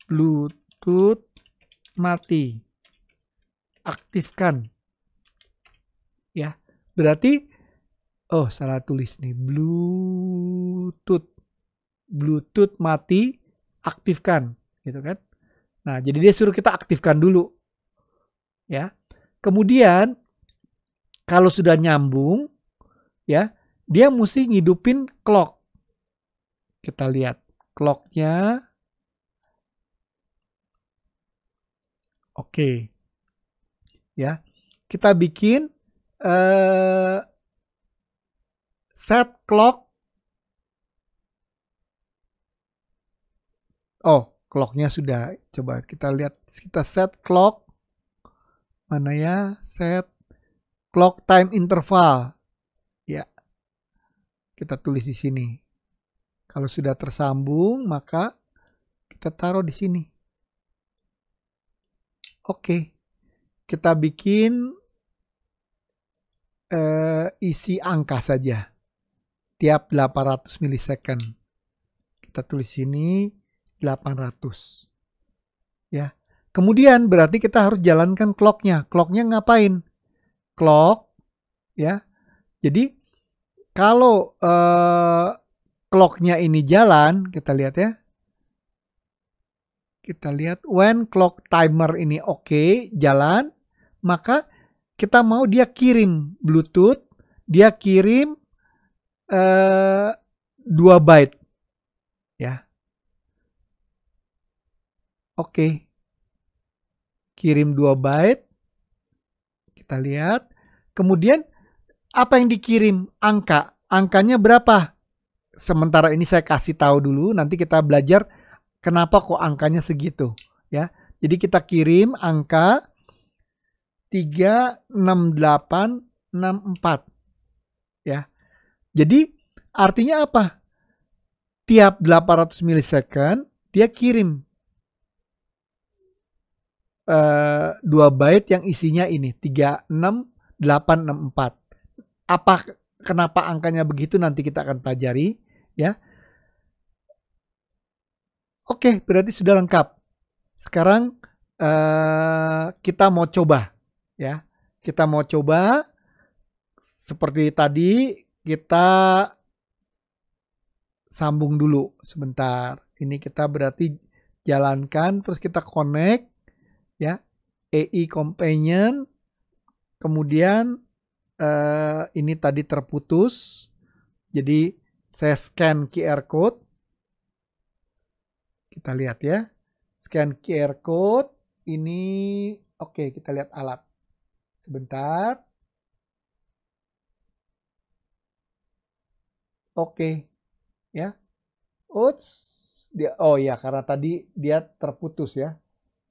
Bluetooth mati aktifkan ya berarti oh salah tulis nih Bluetooth Bluetooth mati aktifkan gitu kan nah jadi dia suruh kita aktifkan dulu ya kemudian kalau sudah nyambung, ya dia mesti ngidupin clock. Kita lihat clocknya. Oke, okay. ya kita bikin uh, set clock. Oh, clocknya sudah. Coba kita lihat kita set clock mana ya set clock time interval. Ya. Kita tulis di sini. Kalau sudah tersambung, maka kita taruh di sini. Oke. Kita bikin eh, isi angka saja. Tiap 800 milisecond. Kita tulis sini 800. Ya. Kemudian berarti kita harus jalankan clocknya. Clocknya ngapain? clock ya. Jadi kalau eh, clocknya ini jalan, kita lihat ya. Kita lihat when clock timer ini oke okay, jalan, maka kita mau dia kirim Bluetooth, dia kirim eh, 2 byte ya. Oke. Okay. Kirim 2 byte kita lihat. Kemudian apa yang dikirim? Angka. Angkanya berapa? Sementara ini saya kasih tahu dulu, nanti kita belajar kenapa kok angkanya segitu, ya. Jadi kita kirim angka 36864. Ya. Jadi artinya apa? Tiap 800 milisecond dia kirim uh, dua bait yang isinya ini 36864. Apa kenapa angkanya begitu nanti kita akan pelajari ya. Oke, berarti sudah lengkap. Sekarang uh, kita mau coba ya. Kita mau coba seperti tadi kita sambung dulu sebentar. Ini kita berarti jalankan terus kita connect ya AI companion kemudian eh, ini tadi terputus jadi saya scan QR code kita lihat ya scan QR code ini oke okay, kita lihat alat sebentar oke okay. ya Oops. dia oh ya karena tadi dia terputus ya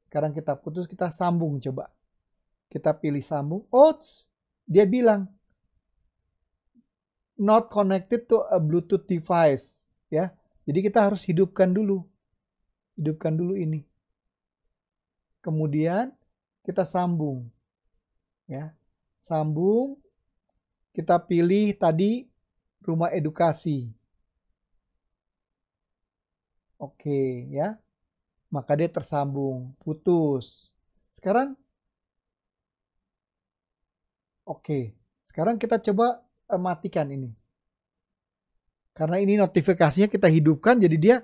sekarang kita putus, kita sambung coba. Kita pilih sambung. Oh, dia bilang not connected to a Bluetooth device. Ya, jadi kita harus hidupkan dulu. Hidupkan dulu ini. Kemudian kita sambung. Ya, sambung. Kita pilih tadi rumah edukasi. Oke, ya maka dia tersambung, putus. Sekarang, oke. Okay. Sekarang kita coba uh, matikan ini. Karena ini notifikasinya kita hidupkan, jadi dia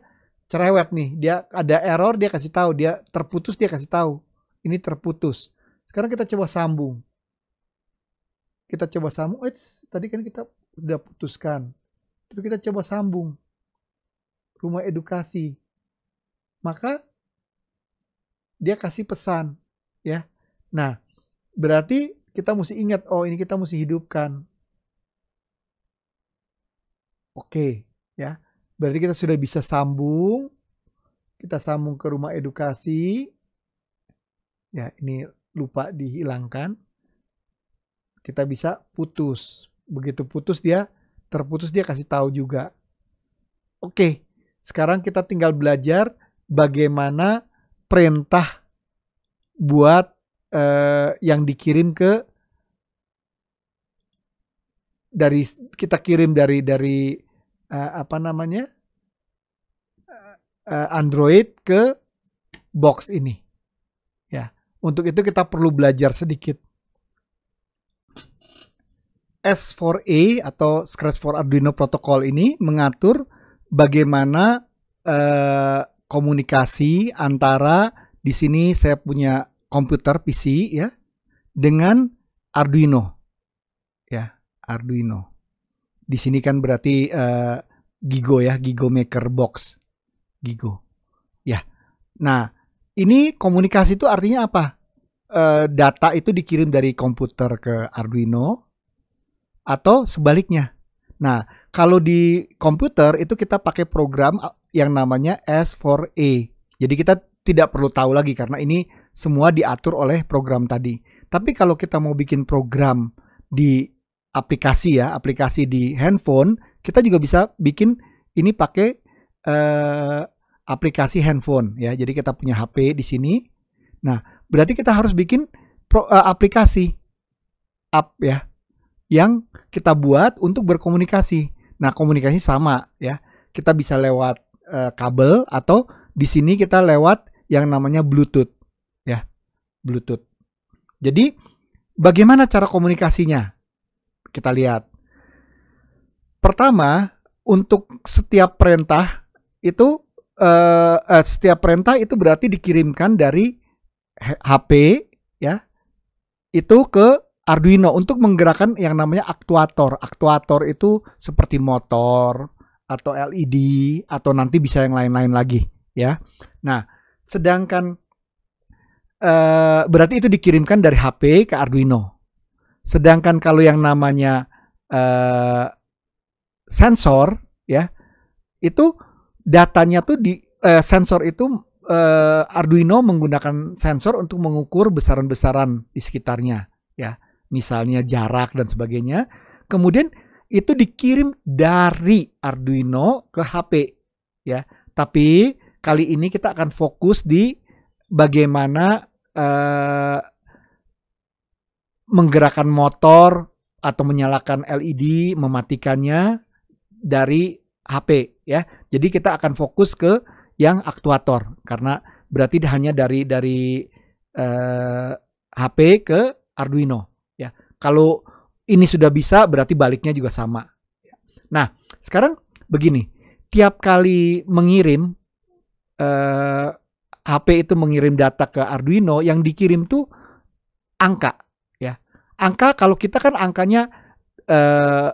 cerewet nih. Dia ada error, dia kasih tahu. Dia terputus, dia kasih tahu. Ini terputus. Sekarang kita coba sambung. Kita coba sambung. Eits, tadi kan kita udah putuskan. Tapi kita coba sambung. Rumah edukasi maka dia kasih pesan ya nah berarti kita mesti ingat oh ini kita mesti hidupkan oke ya berarti kita sudah bisa sambung kita sambung ke rumah edukasi ya ini lupa dihilangkan kita bisa putus begitu putus dia terputus dia kasih tahu juga oke sekarang kita tinggal belajar bagaimana perintah buat eh, yang dikirim ke dari kita kirim dari dari eh, apa namanya eh, eh Android ke box ini ya untuk itu kita perlu belajar sedikit S4A atau Scratch for Arduino Protocol ini mengatur bagaimana eh, komunikasi antara di sini saya punya komputer PC ya dengan Arduino ya Arduino di sini kan berarti uh, Gigo ya Gigo Maker Box Gigo ya nah ini komunikasi itu artinya apa uh, data itu dikirim dari komputer ke Arduino atau sebaliknya nah kalau di komputer itu kita pakai program yang namanya S4A. Jadi kita tidak perlu tahu lagi karena ini semua diatur oleh program tadi. Tapi kalau kita mau bikin program di aplikasi ya, aplikasi di handphone, kita juga bisa bikin ini pakai eh, aplikasi handphone ya. Jadi kita punya HP di sini. Nah, berarti kita harus bikin pro, eh, aplikasi app ya yang kita buat untuk berkomunikasi. Nah, komunikasi sama ya. Kita bisa lewat Eh, kabel atau di sini kita lewat yang namanya Bluetooth ya Bluetooth. Jadi bagaimana cara komunikasinya? Kita lihat. Pertama untuk setiap perintah itu uh, uh, setiap perintah itu berarti dikirimkan dari HP ya itu ke Arduino untuk menggerakkan yang namanya aktuator. Aktuator itu seperti motor, atau LED atau nanti bisa yang lain-lain lagi ya. Nah, sedangkan uh, berarti itu dikirimkan dari HP ke Arduino. Sedangkan kalau yang namanya uh, sensor ya, itu datanya tuh di uh, sensor itu uh, Arduino menggunakan sensor untuk mengukur besaran-besaran di sekitarnya ya. Misalnya jarak dan sebagainya. Kemudian itu dikirim dari Arduino ke HP ya. Tapi kali ini kita akan fokus di bagaimana uh, menggerakkan motor atau menyalakan LED, mematikannya dari HP ya. Jadi kita akan fokus ke yang aktuator karena berarti hanya dari dari uh, eh, HP ke Arduino ya. Kalau ini sudah bisa berarti baliknya juga sama. Nah, sekarang begini, tiap kali mengirim eh, HP itu mengirim data ke Arduino yang dikirim tuh angka ya. Angka kalau kita kan angkanya eh,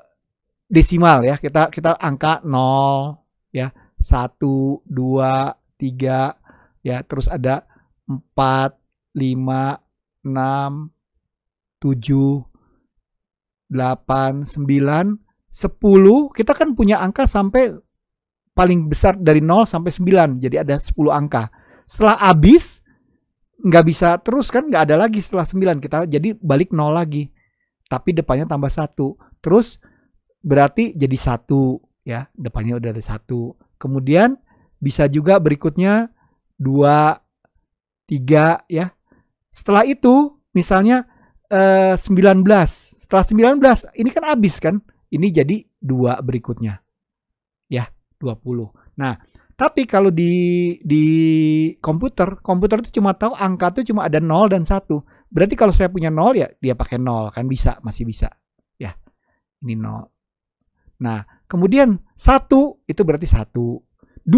desimal ya. Kita kita angka 0 ya, 1 2 3 ya, terus ada 4 5 6 7 8, 9, 10. Kita kan punya angka sampai paling besar dari 0 sampai 9. Jadi ada 10 angka. Setelah habis nggak bisa terus kan nggak ada lagi setelah 9 kita jadi balik 0 lagi. Tapi depannya tambah 1. Terus berarti jadi 1. ya, depannya udah ada 1. Kemudian bisa juga berikutnya 2 3 ya. Setelah itu misalnya 19. Eh, setelah 19 ini kan habis kan? Ini jadi dua berikutnya. Ya, 20. Nah, tapi kalau di di komputer, komputer itu cuma tahu angka itu cuma ada 0 dan 1. Berarti kalau saya punya 0 ya dia pakai 0 kan bisa, masih bisa. Ya. Ini 0. Nah, kemudian 1 itu berarti 1. 2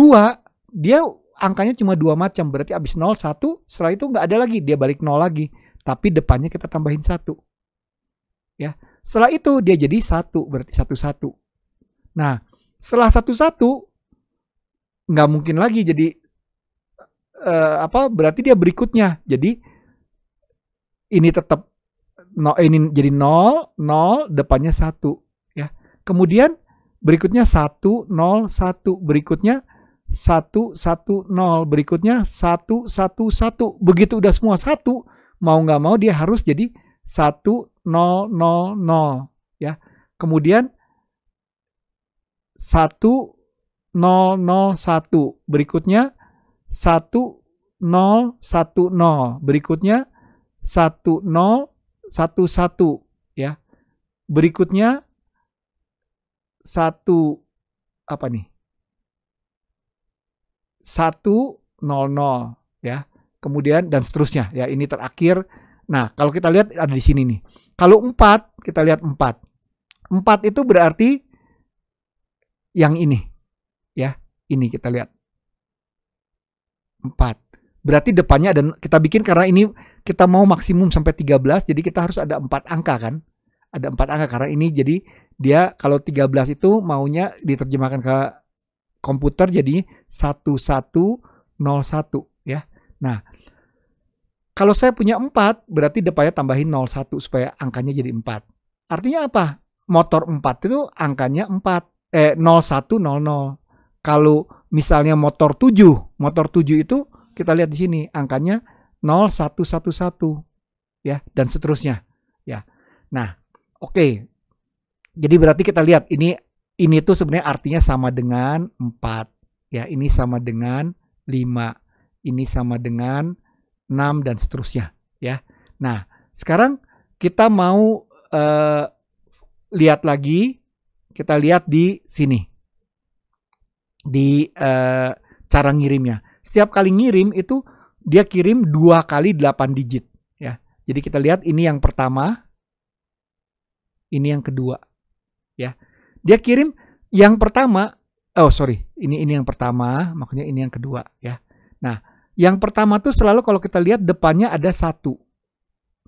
dia angkanya cuma dua macam, berarti habis 0 1, setelah itu nggak ada lagi, dia balik 0 lagi tapi depannya kita tambahin satu. Ya, setelah itu dia jadi satu, berarti satu-satu. Nah, setelah satu-satu nggak mungkin lagi jadi uh, apa? Berarti dia berikutnya. Jadi ini tetap no, ini jadi nol, nol, depannya satu. Ya, kemudian berikutnya satu, nol, satu, berikutnya satu, satu, nol, berikutnya satu, satu, satu. Begitu udah semua satu, mau nggak mau dia harus jadi nol ya. Kemudian satu berikutnya nol berikutnya satu ya. Berikutnya 1 apa nih? nol ya kemudian dan seterusnya ya ini terakhir nah kalau kita lihat ada di sini nih kalau empat kita lihat empat empat itu berarti yang ini ya ini kita lihat empat berarti depannya dan kita bikin karena ini kita mau maksimum sampai 13 jadi kita harus ada empat angka kan ada empat angka karena ini jadi dia kalau 13 itu maunya diterjemahkan ke komputer jadi 1101 ya. Nah, kalau saya punya 4, berarti depannya tambahin 01 supaya angkanya jadi 4. Artinya apa? Motor 4 itu angkanya 4, eh 0100. Kalau misalnya motor 7, motor 7 itu kita lihat di sini angkanya 0111 ya dan seterusnya ya. Nah, oke. Okay. Jadi berarti kita lihat ini ini tuh sebenarnya artinya sama dengan 4. Ya, ini sama dengan 5. Ini sama dengan 6 dan seterusnya ya. Nah, sekarang kita mau uh, lihat lagi kita lihat di sini. Di uh, cara ngirimnya. Setiap kali ngirim itu dia kirim dua kali 8 digit ya. Jadi kita lihat ini yang pertama, ini yang kedua ya. Dia kirim yang pertama, oh sorry, ini ini yang pertama, maksudnya ini yang kedua ya. Nah, yang pertama tuh selalu kalau kita lihat depannya ada satu.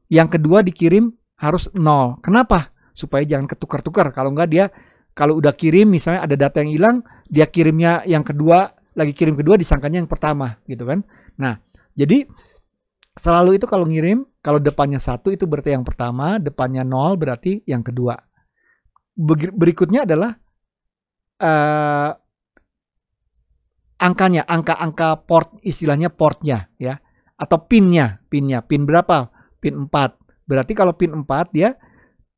Yang kedua dikirim harus nol. Kenapa? Supaya jangan ketukar-tukar. Kalau enggak dia kalau udah kirim misalnya ada data yang hilang, dia kirimnya yang kedua, lagi kirim kedua disangkanya yang pertama gitu kan. Nah, jadi selalu itu kalau ngirim, kalau depannya satu itu berarti yang pertama, depannya nol berarti yang kedua. Berikutnya adalah uh, angkanya, angka-angka port istilahnya portnya ya atau pinnya, pinnya, pin berapa? Pin 4. Berarti kalau pin 4 ya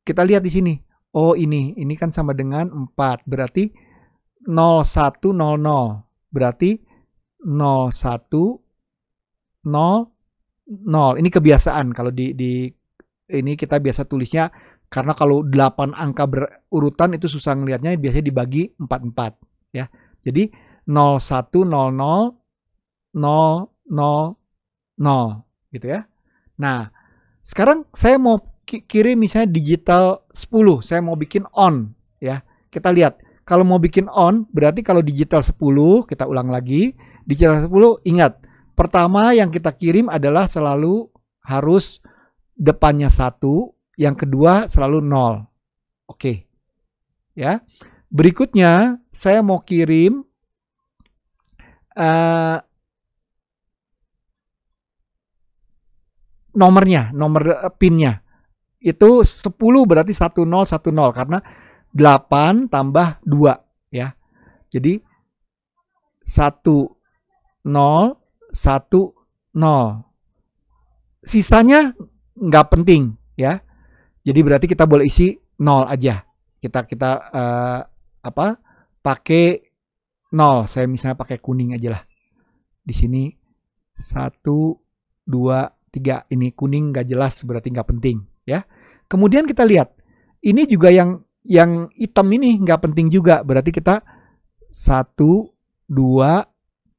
kita lihat di sini. Oh ini, ini kan sama dengan 4. Berarti 0100. Berarti 0100 ini kebiasaan kalau di di ini kita biasa tulisnya karena kalau 8 angka berurutan itu susah ngelihatnya biasanya dibagi 44 ya. Jadi 0100000 gitu ya. Nah, sekarang saya mau kirim misalnya digital 10, saya mau bikin on ya. Kita lihat. Kalau mau bikin on, berarti kalau digital 10, kita ulang lagi, digital 10 ingat. Pertama yang kita kirim adalah selalu harus depannya satu, yang kedua selalu nol. Oke. Okay. Ya. Berikutnya saya mau kirim uh, nomornya, nomor eh, pinnya itu 10 berarti 1010 karena 8 tambah 2 ya. Jadi 1010. Sisanya nggak penting ya. Jadi berarti kita boleh isi 0 aja. Kita kita uh, apa? pakai 0. Saya misalnya pakai kuning aja lah. Di sini 1, 2, 3. Ini kuning nggak jelas berarti nggak penting. ya. Kemudian kita lihat. Ini juga yang yang hitam ini nggak penting juga. Berarti kita 1, 2,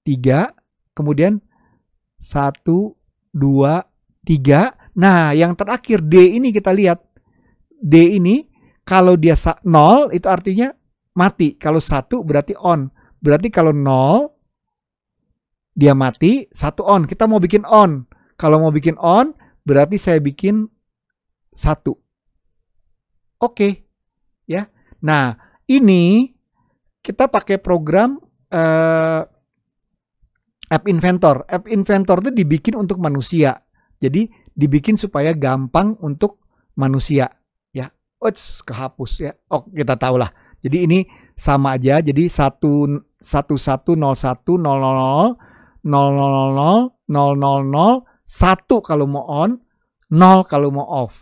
3. Kemudian 1, 2, 3. Nah, yang terakhir D ini kita lihat. D ini kalau dia 0 itu artinya mati. Kalau 1 berarti on. Berarti kalau nol dia mati, satu on. Kita mau bikin on. Kalau mau bikin on, berarti saya bikin satu. Oke. Okay. Ya. Nah, ini kita pakai program uh, app inventor. App inventor itu dibikin untuk manusia. Jadi dibikin supaya gampang untuk manusia, ya. Uts, kehapus ya. Oh, kita tahulah. Jadi ini sama aja. Jadi satu satu kalau mau on, 0 kalau mau off.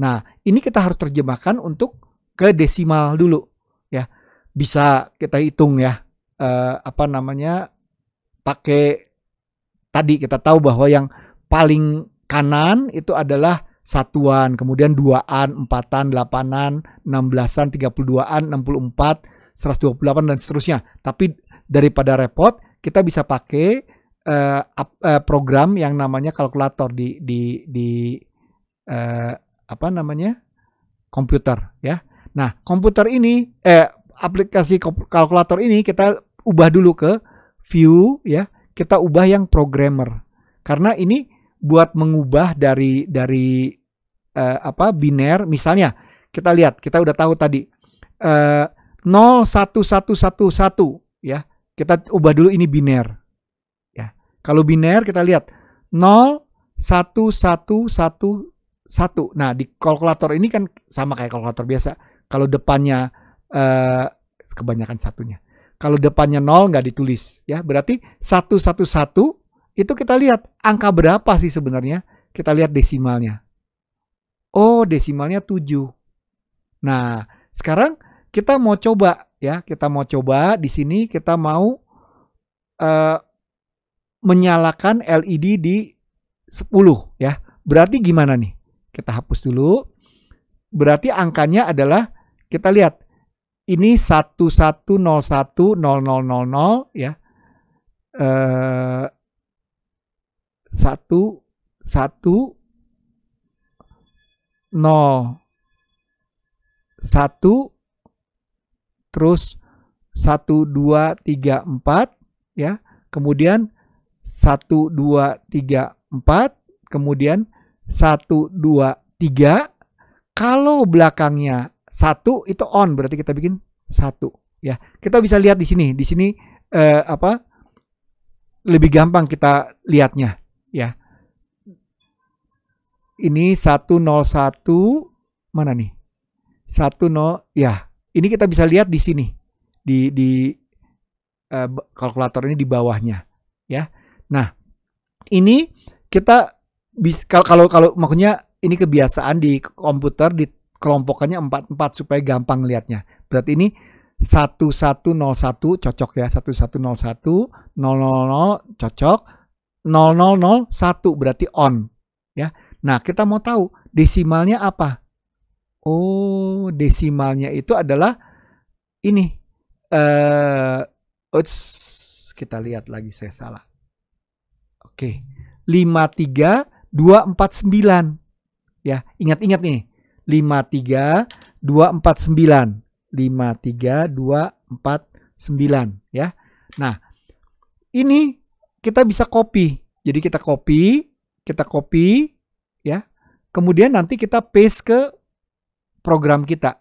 Nah, ini kita harus terjemahkan untuk ke desimal dulu ya. Bisa kita hitung ya. Eh, apa namanya? pakai tadi kita tahu bahwa yang paling kanan itu adalah satuan, kemudian duaan, empatan, delapanan, enam belasan, tiga puluh duaan, enam puluh empat, 128 dan seterusnya. Tapi daripada repot, kita bisa pakai uh, eh, up, uh, eh, program yang namanya kalkulator di di di uh, apa namanya? komputer ya. Nah, komputer ini eh aplikasi kalkulator ini kita ubah dulu ke view ya. Kita ubah yang programmer. Karena ini buat mengubah dari dari uh, apa biner misalnya kita lihat kita udah tahu tadi uh, 01111 ya. Kita ubah dulu ini biner. Ya. Kalau biner kita lihat 01111. Nah, di kalkulator ini kan sama kayak kalkulator biasa. Kalau depannya eh, kebanyakan satunya. Kalau depannya 0 nggak ditulis ya. Berarti 111 itu kita lihat angka berapa sih sebenarnya. Kita lihat desimalnya. Oh, desimalnya 7. Nah, sekarang kita mau coba ya, kita mau coba di sini kita mau uh, menyalakan LED di 10 ya. Berarti gimana nih? Kita hapus dulu. Berarti angkanya adalah kita lihat ini 11010000 ya. uh, 1 1 0 1 terus 1 2 3 4 ya. Kemudian 1 2 3 4, kemudian 1 2 3. Kalau belakangnya 1 itu on berarti kita bikin 1 ya. Kita bisa lihat di sini, di sini eh, apa? lebih gampang kita lihatnya ya. Ini 101 mana nih? 10 ya ini kita bisa lihat di sini di di uh, kalkulator ini di bawahnya ya. Nah, ini kita bisa kalau kalau maksudnya ini kebiasaan di komputer di kelompokannya empat supaya gampang lihatnya. Berarti ini 1101 cocok ya. 1101 000 cocok. 0001 berarti on ya. Nah, kita mau tahu desimalnya apa? Oh, desimalnya itu adalah ini. Eh, uh, kita lihat lagi saya salah. Oke. Okay. 53249. Ya, ingat-ingat nih. 53249. 53249 ya. Nah, ini kita bisa copy. Jadi kita copy, kita copy ya. Kemudian nanti kita paste ke program kita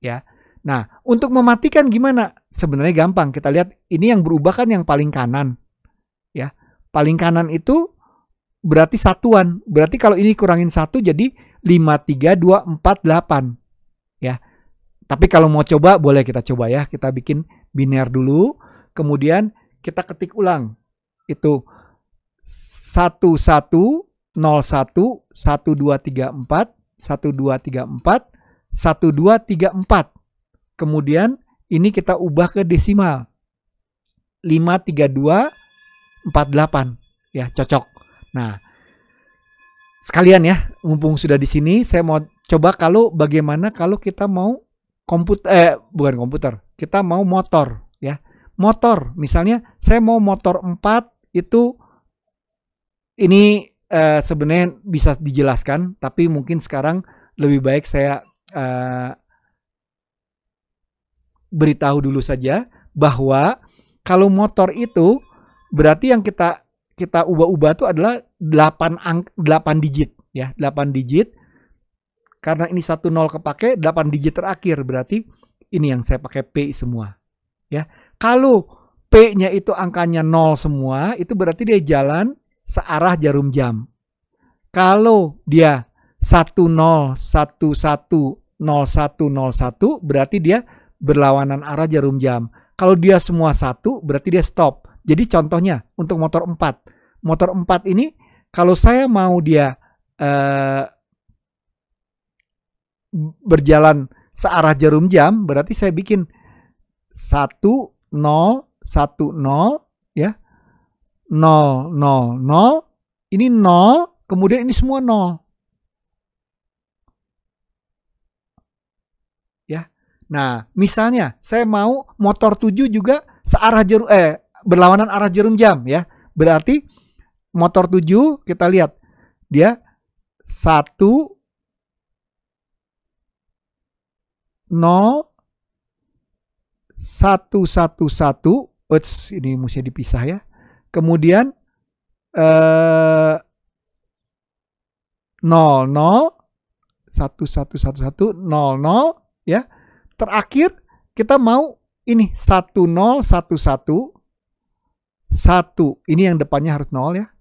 ya. Nah, untuk mematikan gimana? Sebenarnya gampang. Kita lihat ini yang berubah kan yang paling kanan. Ya. Paling kanan itu berarti satuan. Berarti kalau ini kurangin satu jadi 53248. Ya. Tapi kalau mau coba boleh kita coba ya. Kita bikin biner dulu, kemudian kita ketik ulang. Itu 1101 1234 1234 1, 2, 3, 4. Kemudian ini kita ubah ke desimal. 5, 3, 2, 4, 8. Ya, cocok. Nah, sekalian ya, mumpung sudah di sini, saya mau coba kalau bagaimana kalau kita mau komputer, eh, bukan komputer, kita mau motor ya. Motor, misalnya saya mau motor 4 itu ini eh, sebenarnya bisa dijelaskan, tapi mungkin sekarang lebih baik saya uh, beritahu dulu saja bahwa kalau motor itu berarti yang kita kita ubah-ubah itu adalah 8 ang 8 digit ya, 8 digit. Karena ini 10 kepake 8 digit terakhir berarti ini yang saya pakai P semua. Ya. Kalau P-nya itu angkanya 0 semua, itu berarti dia jalan searah jarum jam. Kalau dia 10110101 berarti dia berlawanan arah jarum jam. Kalau dia semua satu berarti dia stop. Jadi contohnya untuk motor 4. Motor 4 ini kalau saya mau dia eh, berjalan searah jarum jam berarti saya bikin 1010 ya 000 ini 0 kemudian ini semua 0 Nah, misalnya saya mau motor 7 juga searah jarum eh berlawanan arah jarum jam ya. Berarti motor 7 kita lihat dia 1 0 1 Uts, ini mesti dipisah ya. Kemudian eh 0 0 1 1 1 1 0 0 ya terakhir kita mau ini 1011 1 ini yang depannya harus 0 ya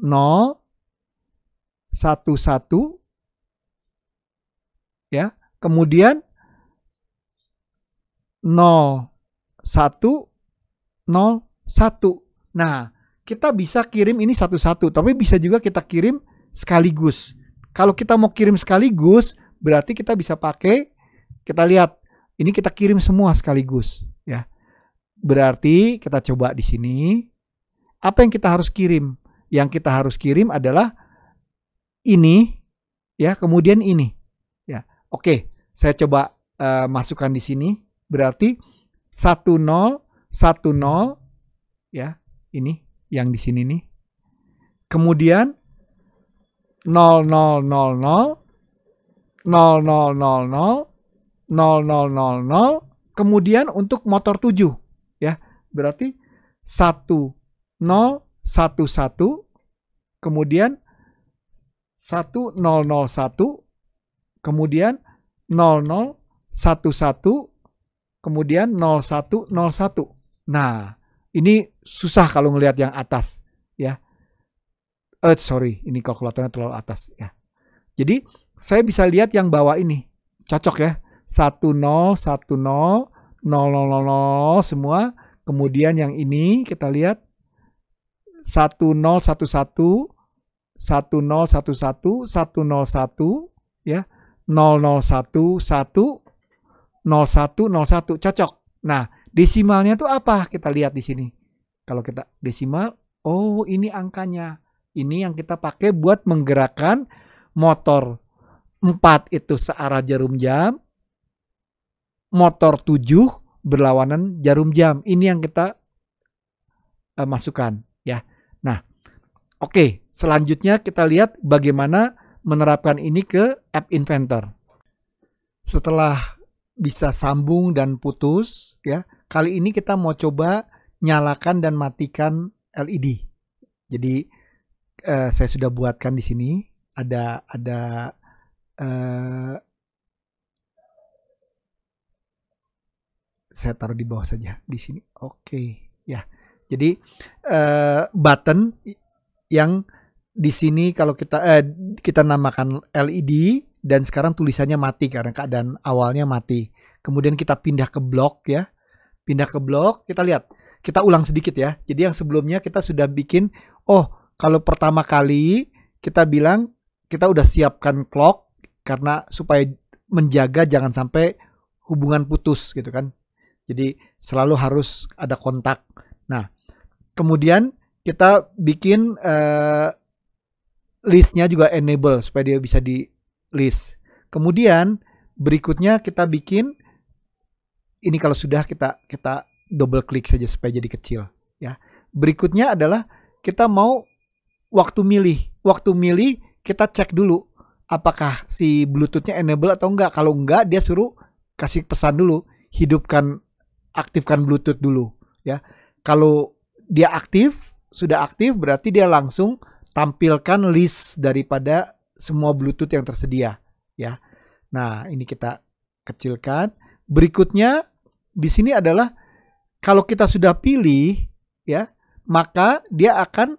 0 11 ya kemudian 0 1 0 1 nah kita bisa kirim ini satu-satu tapi bisa juga kita kirim sekaligus kalau kita mau kirim sekaligus berarti kita bisa pakai kita lihat ini kita kirim semua sekaligus, ya. Berarti kita coba di sini apa yang kita harus kirim? Yang kita harus kirim adalah ini ya, kemudian ini. Ya. Oke, saya coba uh, masukkan di sini. Berarti satu nol, satu nol, ya, ini yang di sini nih. Kemudian nol nol nol nol, nol nol nol nol. 0000 kemudian untuk motor 7 ya. Berarti 1011 kemudian 1001 kemudian 0011 kemudian 0101. Nah, ini susah kalau ngelihat yang atas ya. Eh sorry, ini kalkulatornya terlalu atas ya. Jadi saya bisa lihat yang bawah ini. Cocok ya. 1010 0000 semua. Kemudian yang ini kita lihat 1011 1011 101 ya 0011 0101 cocok. Nah, desimalnya tuh apa? Kita lihat di sini. Kalau kita desimal, oh ini angkanya. Ini yang kita pakai buat menggerakkan motor 4 itu searah jarum jam, motor 7 berlawanan jarum jam. Ini yang kita uh, masukkan ya. Nah, oke, okay. selanjutnya kita lihat bagaimana menerapkan ini ke app inventor. Setelah bisa sambung dan putus ya, kali ini kita mau coba nyalakan dan matikan LED. Jadi uh, saya sudah buatkan di sini ada ada uh, saya taruh di bawah saja di sini. Oke, okay. ya. Jadi uh, button yang di sini kalau kita eh, kita namakan LED dan sekarang tulisannya mati karena keadaan awalnya mati. Kemudian kita pindah ke blok ya. Pindah ke blok, kita lihat. Kita ulang sedikit ya. Jadi yang sebelumnya kita sudah bikin oh, kalau pertama kali kita bilang kita udah siapkan clock karena supaya menjaga jangan sampai hubungan putus gitu kan. Jadi selalu harus ada kontak. Nah, kemudian kita bikin uh, listnya juga enable supaya dia bisa di list. Kemudian berikutnya kita bikin ini kalau sudah kita kita double klik saja supaya jadi kecil ya. Berikutnya adalah kita mau waktu milih. Waktu milih kita cek dulu apakah si Bluetoothnya enable atau enggak. Kalau enggak dia suruh kasih pesan dulu hidupkan aktifkan Bluetooth dulu ya. Kalau dia aktif, sudah aktif berarti dia langsung tampilkan list daripada semua Bluetooth yang tersedia ya. Nah, ini kita kecilkan. Berikutnya di sini adalah kalau kita sudah pilih ya, maka dia akan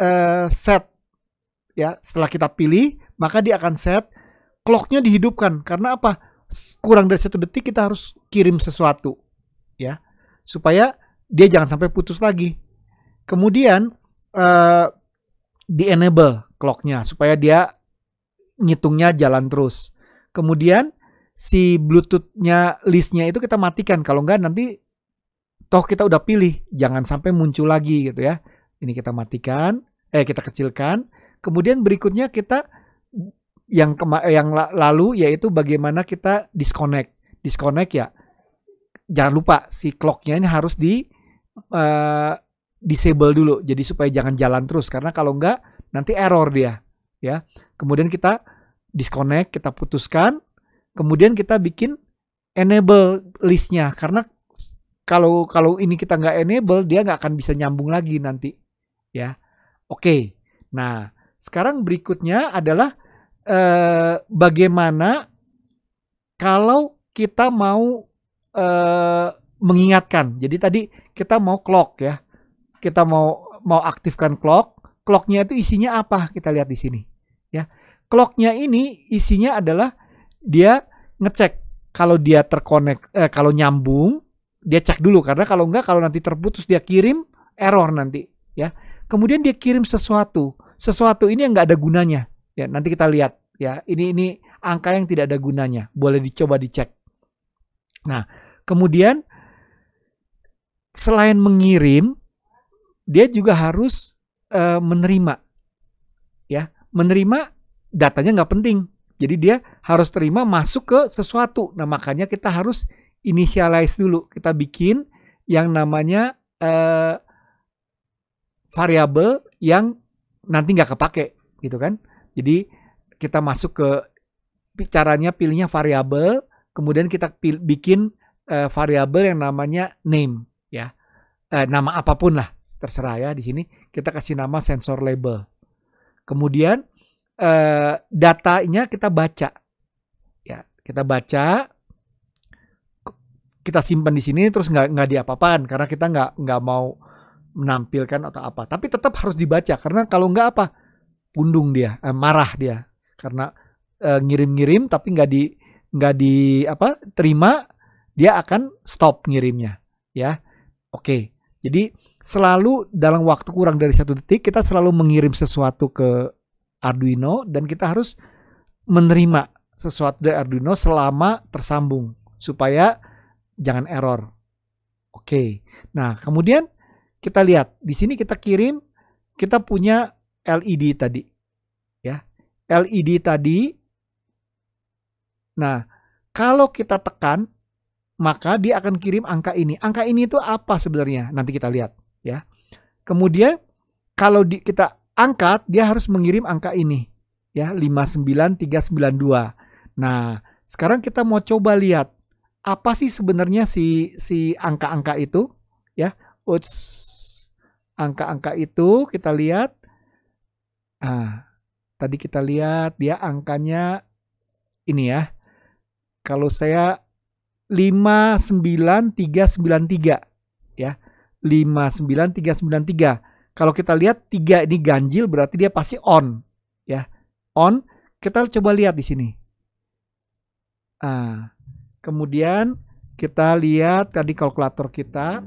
uh, set ya, setelah kita pilih maka dia akan set clocknya dihidupkan karena apa? Kurang dari satu detik kita harus kirim sesuatu ya supaya dia jangan sampai putus lagi kemudian uh, di enable clocknya supaya dia ngitungnya jalan terus kemudian si bluetoothnya listnya itu kita matikan kalau enggak nanti toh kita udah pilih jangan sampai muncul lagi gitu ya ini kita matikan eh kita kecilkan kemudian berikutnya kita yang kema yang lalu yaitu bagaimana kita disconnect disconnect ya jangan lupa si clocknya ini harus di uh, disable dulu jadi supaya jangan jalan terus karena kalau enggak nanti error dia ya kemudian kita disconnect kita putuskan kemudian kita bikin enable listnya karena kalau kalau ini kita nggak enable dia nggak akan bisa nyambung lagi nanti ya oke okay. nah sekarang berikutnya adalah eh, bagaimana kalau kita mau uh, mengingatkan. Jadi tadi kita mau clock ya. Kita mau mau aktifkan clock. Clocknya itu isinya apa? Kita lihat di sini. Ya, clocknya ini isinya adalah dia ngecek kalau dia terkonek, eh, kalau nyambung, dia cek dulu karena kalau enggak kalau nanti terputus dia kirim error nanti. Ya, kemudian dia kirim sesuatu, sesuatu ini yang nggak ada gunanya. Ya, nanti kita lihat. Ya, ini ini angka yang tidak ada gunanya. Boleh dicoba dicek. Nah, Kemudian selain mengirim, dia juga harus uh, menerima, ya, menerima datanya nggak penting. Jadi dia harus terima masuk ke sesuatu. Nah makanya kita harus initialize dulu. Kita bikin yang namanya uh, variabel yang nanti nggak kepake, gitu kan? Jadi kita masuk ke caranya pilihnya variabel, kemudian kita pil, bikin uh, variabel yang namanya name ya. Uh, nama apapun lah terserah ya di sini kita kasih nama sensor label. Kemudian uh, datanya kita baca. Ya, kita baca kita simpan di sini terus nggak nggak diapa-apaan karena kita nggak nggak mau menampilkan atau apa tapi tetap harus dibaca karena kalau nggak apa pundung dia eh, marah dia karena ngirim-ngirim eh, tapi nggak di nggak di apa terima dia akan stop ngirimnya ya oke jadi selalu dalam waktu kurang dari satu detik kita selalu mengirim sesuatu ke Arduino dan kita harus menerima sesuatu dari Arduino selama tersambung supaya jangan error. Oke. Nah, kemudian kita lihat di sini kita kirim kita punya LED tadi. Ya. LED tadi. Nah, kalau kita tekan maka dia akan kirim angka ini. Angka ini itu apa sebenarnya? Nanti kita lihat ya. Kemudian kalau di, kita angkat, dia harus mengirim angka ini ya 59392. Nah, sekarang kita mau coba lihat apa sih sebenarnya si si angka-angka itu ya. Uts, angka-angka itu kita lihat. Ah, tadi kita lihat dia angkanya ini ya. Kalau saya 59393 ya. 59393. Kalau kita lihat 3 ini ganjil berarti dia pasti on ya. On, kita coba lihat di sini. Ah, kemudian kita lihat tadi kalkulator kita.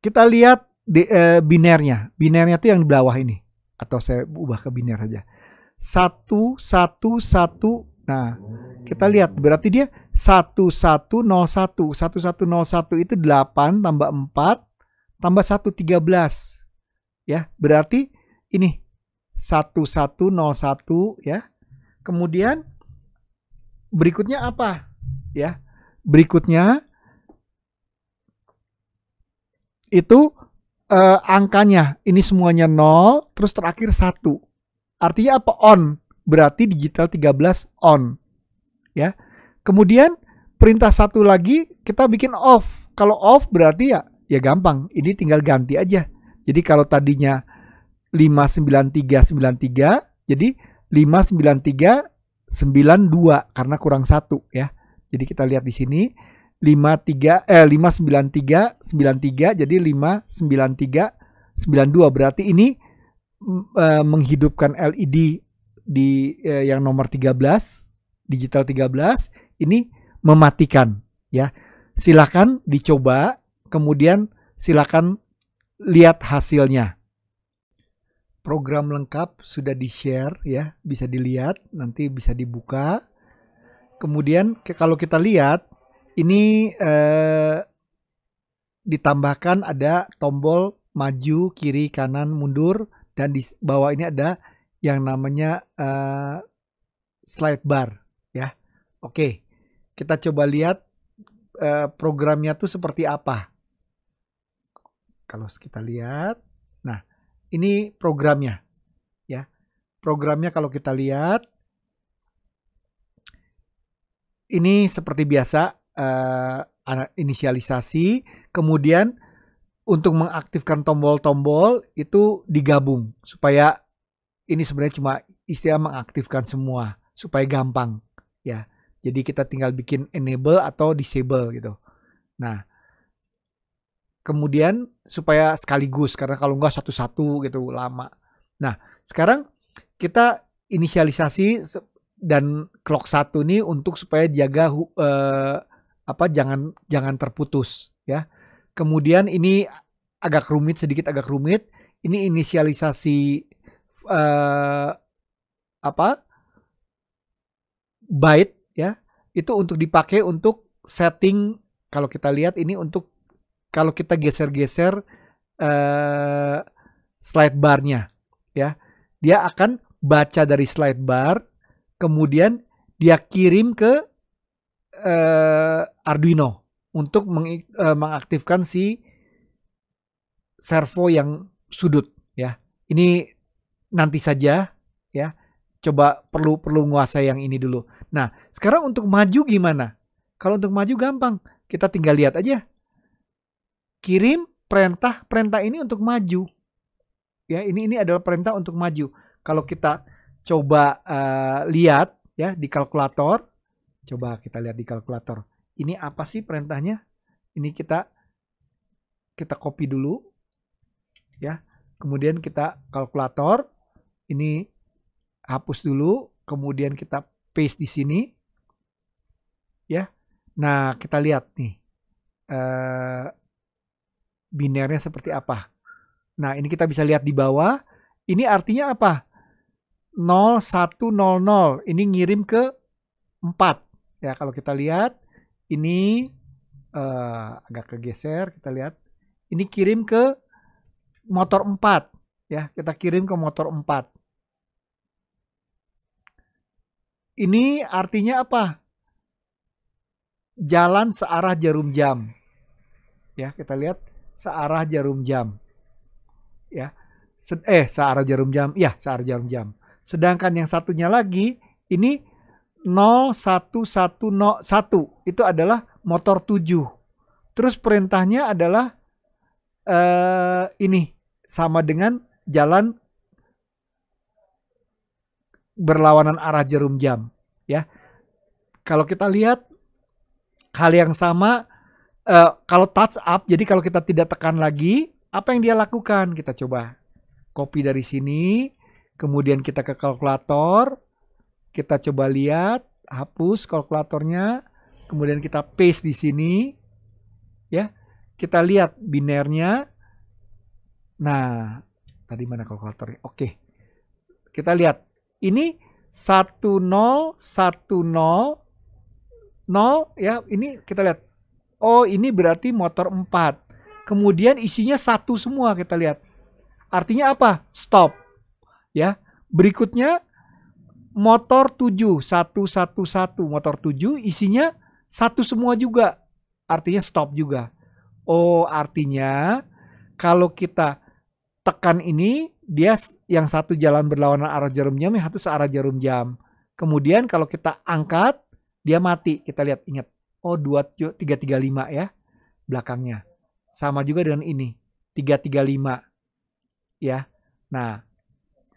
Kita lihat di, e, eh, binernya. Binernya tuh yang di bawah ini. Atau saya ubah ke biner aja. Satu, satu, satu. Nah, kita lihat berarti dia 1101 1101 itu 8 tambah 4 tambah 1 13 ya berarti ini 1101 ya kemudian berikutnya apa ya berikutnya itu eh, angkanya ini semuanya 0 terus terakhir 1 artinya apa on berarti digital 13 on ya Kemudian perintah satu lagi kita bikin off. Kalau off berarti ya ya gampang. Ini tinggal ganti aja. Jadi kalau tadinya 59393 jadi 59392 karena kurang satu ya. Jadi kita lihat di sini 53 eh 59393 jadi 59392 berarti ini eh, menghidupkan LED di eh, yang nomor 13 digital 13 ini mematikan ya. Silakan dicoba, kemudian silakan lihat hasilnya. Program lengkap sudah di-share ya, bisa dilihat, nanti bisa dibuka. Kemudian ke, kalau kita lihat ini eh, ditambahkan ada tombol maju, kiri, kanan, mundur dan di bawah ini ada yang namanya uh, slide bar ya. Oke. Okay. Kita coba lihat uh, programnya tuh seperti apa. Kalau kita lihat, nah ini programnya, ya. Programnya kalau kita lihat, ini seperti biasa uh, inisialisasi, kemudian untuk mengaktifkan tombol-tombol itu digabung supaya ini sebenarnya cuma istilah mengaktifkan semua supaya gampang, ya. Jadi kita tinggal bikin enable atau disable gitu. Nah, kemudian supaya sekaligus karena kalau enggak satu-satu gitu lama. Nah, sekarang kita inisialisasi dan clock satu ini untuk supaya jaga uh, apa jangan jangan terputus ya. Kemudian ini agak rumit sedikit agak rumit. Ini inisialisasi uh, apa byte ya itu untuk dipakai untuk setting kalau kita lihat ini untuk kalau kita geser-geser uh, slide barnya ya dia akan baca dari slide bar kemudian dia kirim ke uh, Arduino untuk meng, uh, mengaktifkan si servo yang sudut ya ini nanti saja ya coba perlu perlu nguasai yang ini dulu Nah, sekarang untuk maju gimana? Kalau untuk maju gampang, kita tinggal lihat aja. Kirim perintah, perintah ini untuk maju. Ya, ini ini adalah perintah untuk maju. Kalau kita coba uh, lihat ya di kalkulator, coba kita lihat di kalkulator. Ini apa sih perintahnya? Ini kita kita copy dulu ya. Kemudian kita kalkulator ini hapus dulu, kemudian kita paste di sini. Ya. Nah, kita lihat nih. Uh, eh, binernya seperti apa. Nah, ini kita bisa lihat di bawah. Ini artinya apa? 0100 ini ngirim ke 4. Ya, kalau kita lihat ini uh, agak kegeser, kita lihat ini kirim ke motor 4 ya, kita kirim ke motor 4. Ini artinya apa? Jalan searah jarum jam. Ya, kita lihat searah jarum jam. Ya. eh, searah jarum jam. Ya, searah jarum jam. Sedangkan yang satunya lagi ini 01101 itu adalah motor 7. Terus perintahnya adalah eh ini sama dengan jalan berlawanan arah jarum jam ya kalau kita lihat hal yang sama uh, kalau touch up jadi kalau kita tidak tekan lagi apa yang dia lakukan kita coba copy dari sini kemudian kita ke kalkulator kita coba lihat hapus kalkulatornya kemudian kita paste di sini ya kita lihat binernya nah tadi mana kalkulatornya oke kita lihat ini 1010 0 ya ini kita lihat oh ini berarti motor 4 kemudian isinya satu semua kita lihat artinya apa stop ya berikutnya motor 7 111 motor 7 isinya satu semua juga artinya stop juga oh artinya kalau kita tekan ini dia yang satu jalan berlawanan arah jarum jam, yang satu searah jarum jam. Kemudian kalau kita angkat, dia mati. Kita lihat, ingat. Oh, tiga 335 ya belakangnya. Sama juga dengan ini. 335 ya. Nah,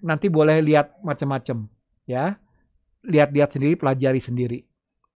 nanti boleh lihat macam-macam ya. Lihat-lihat sendiri, pelajari sendiri.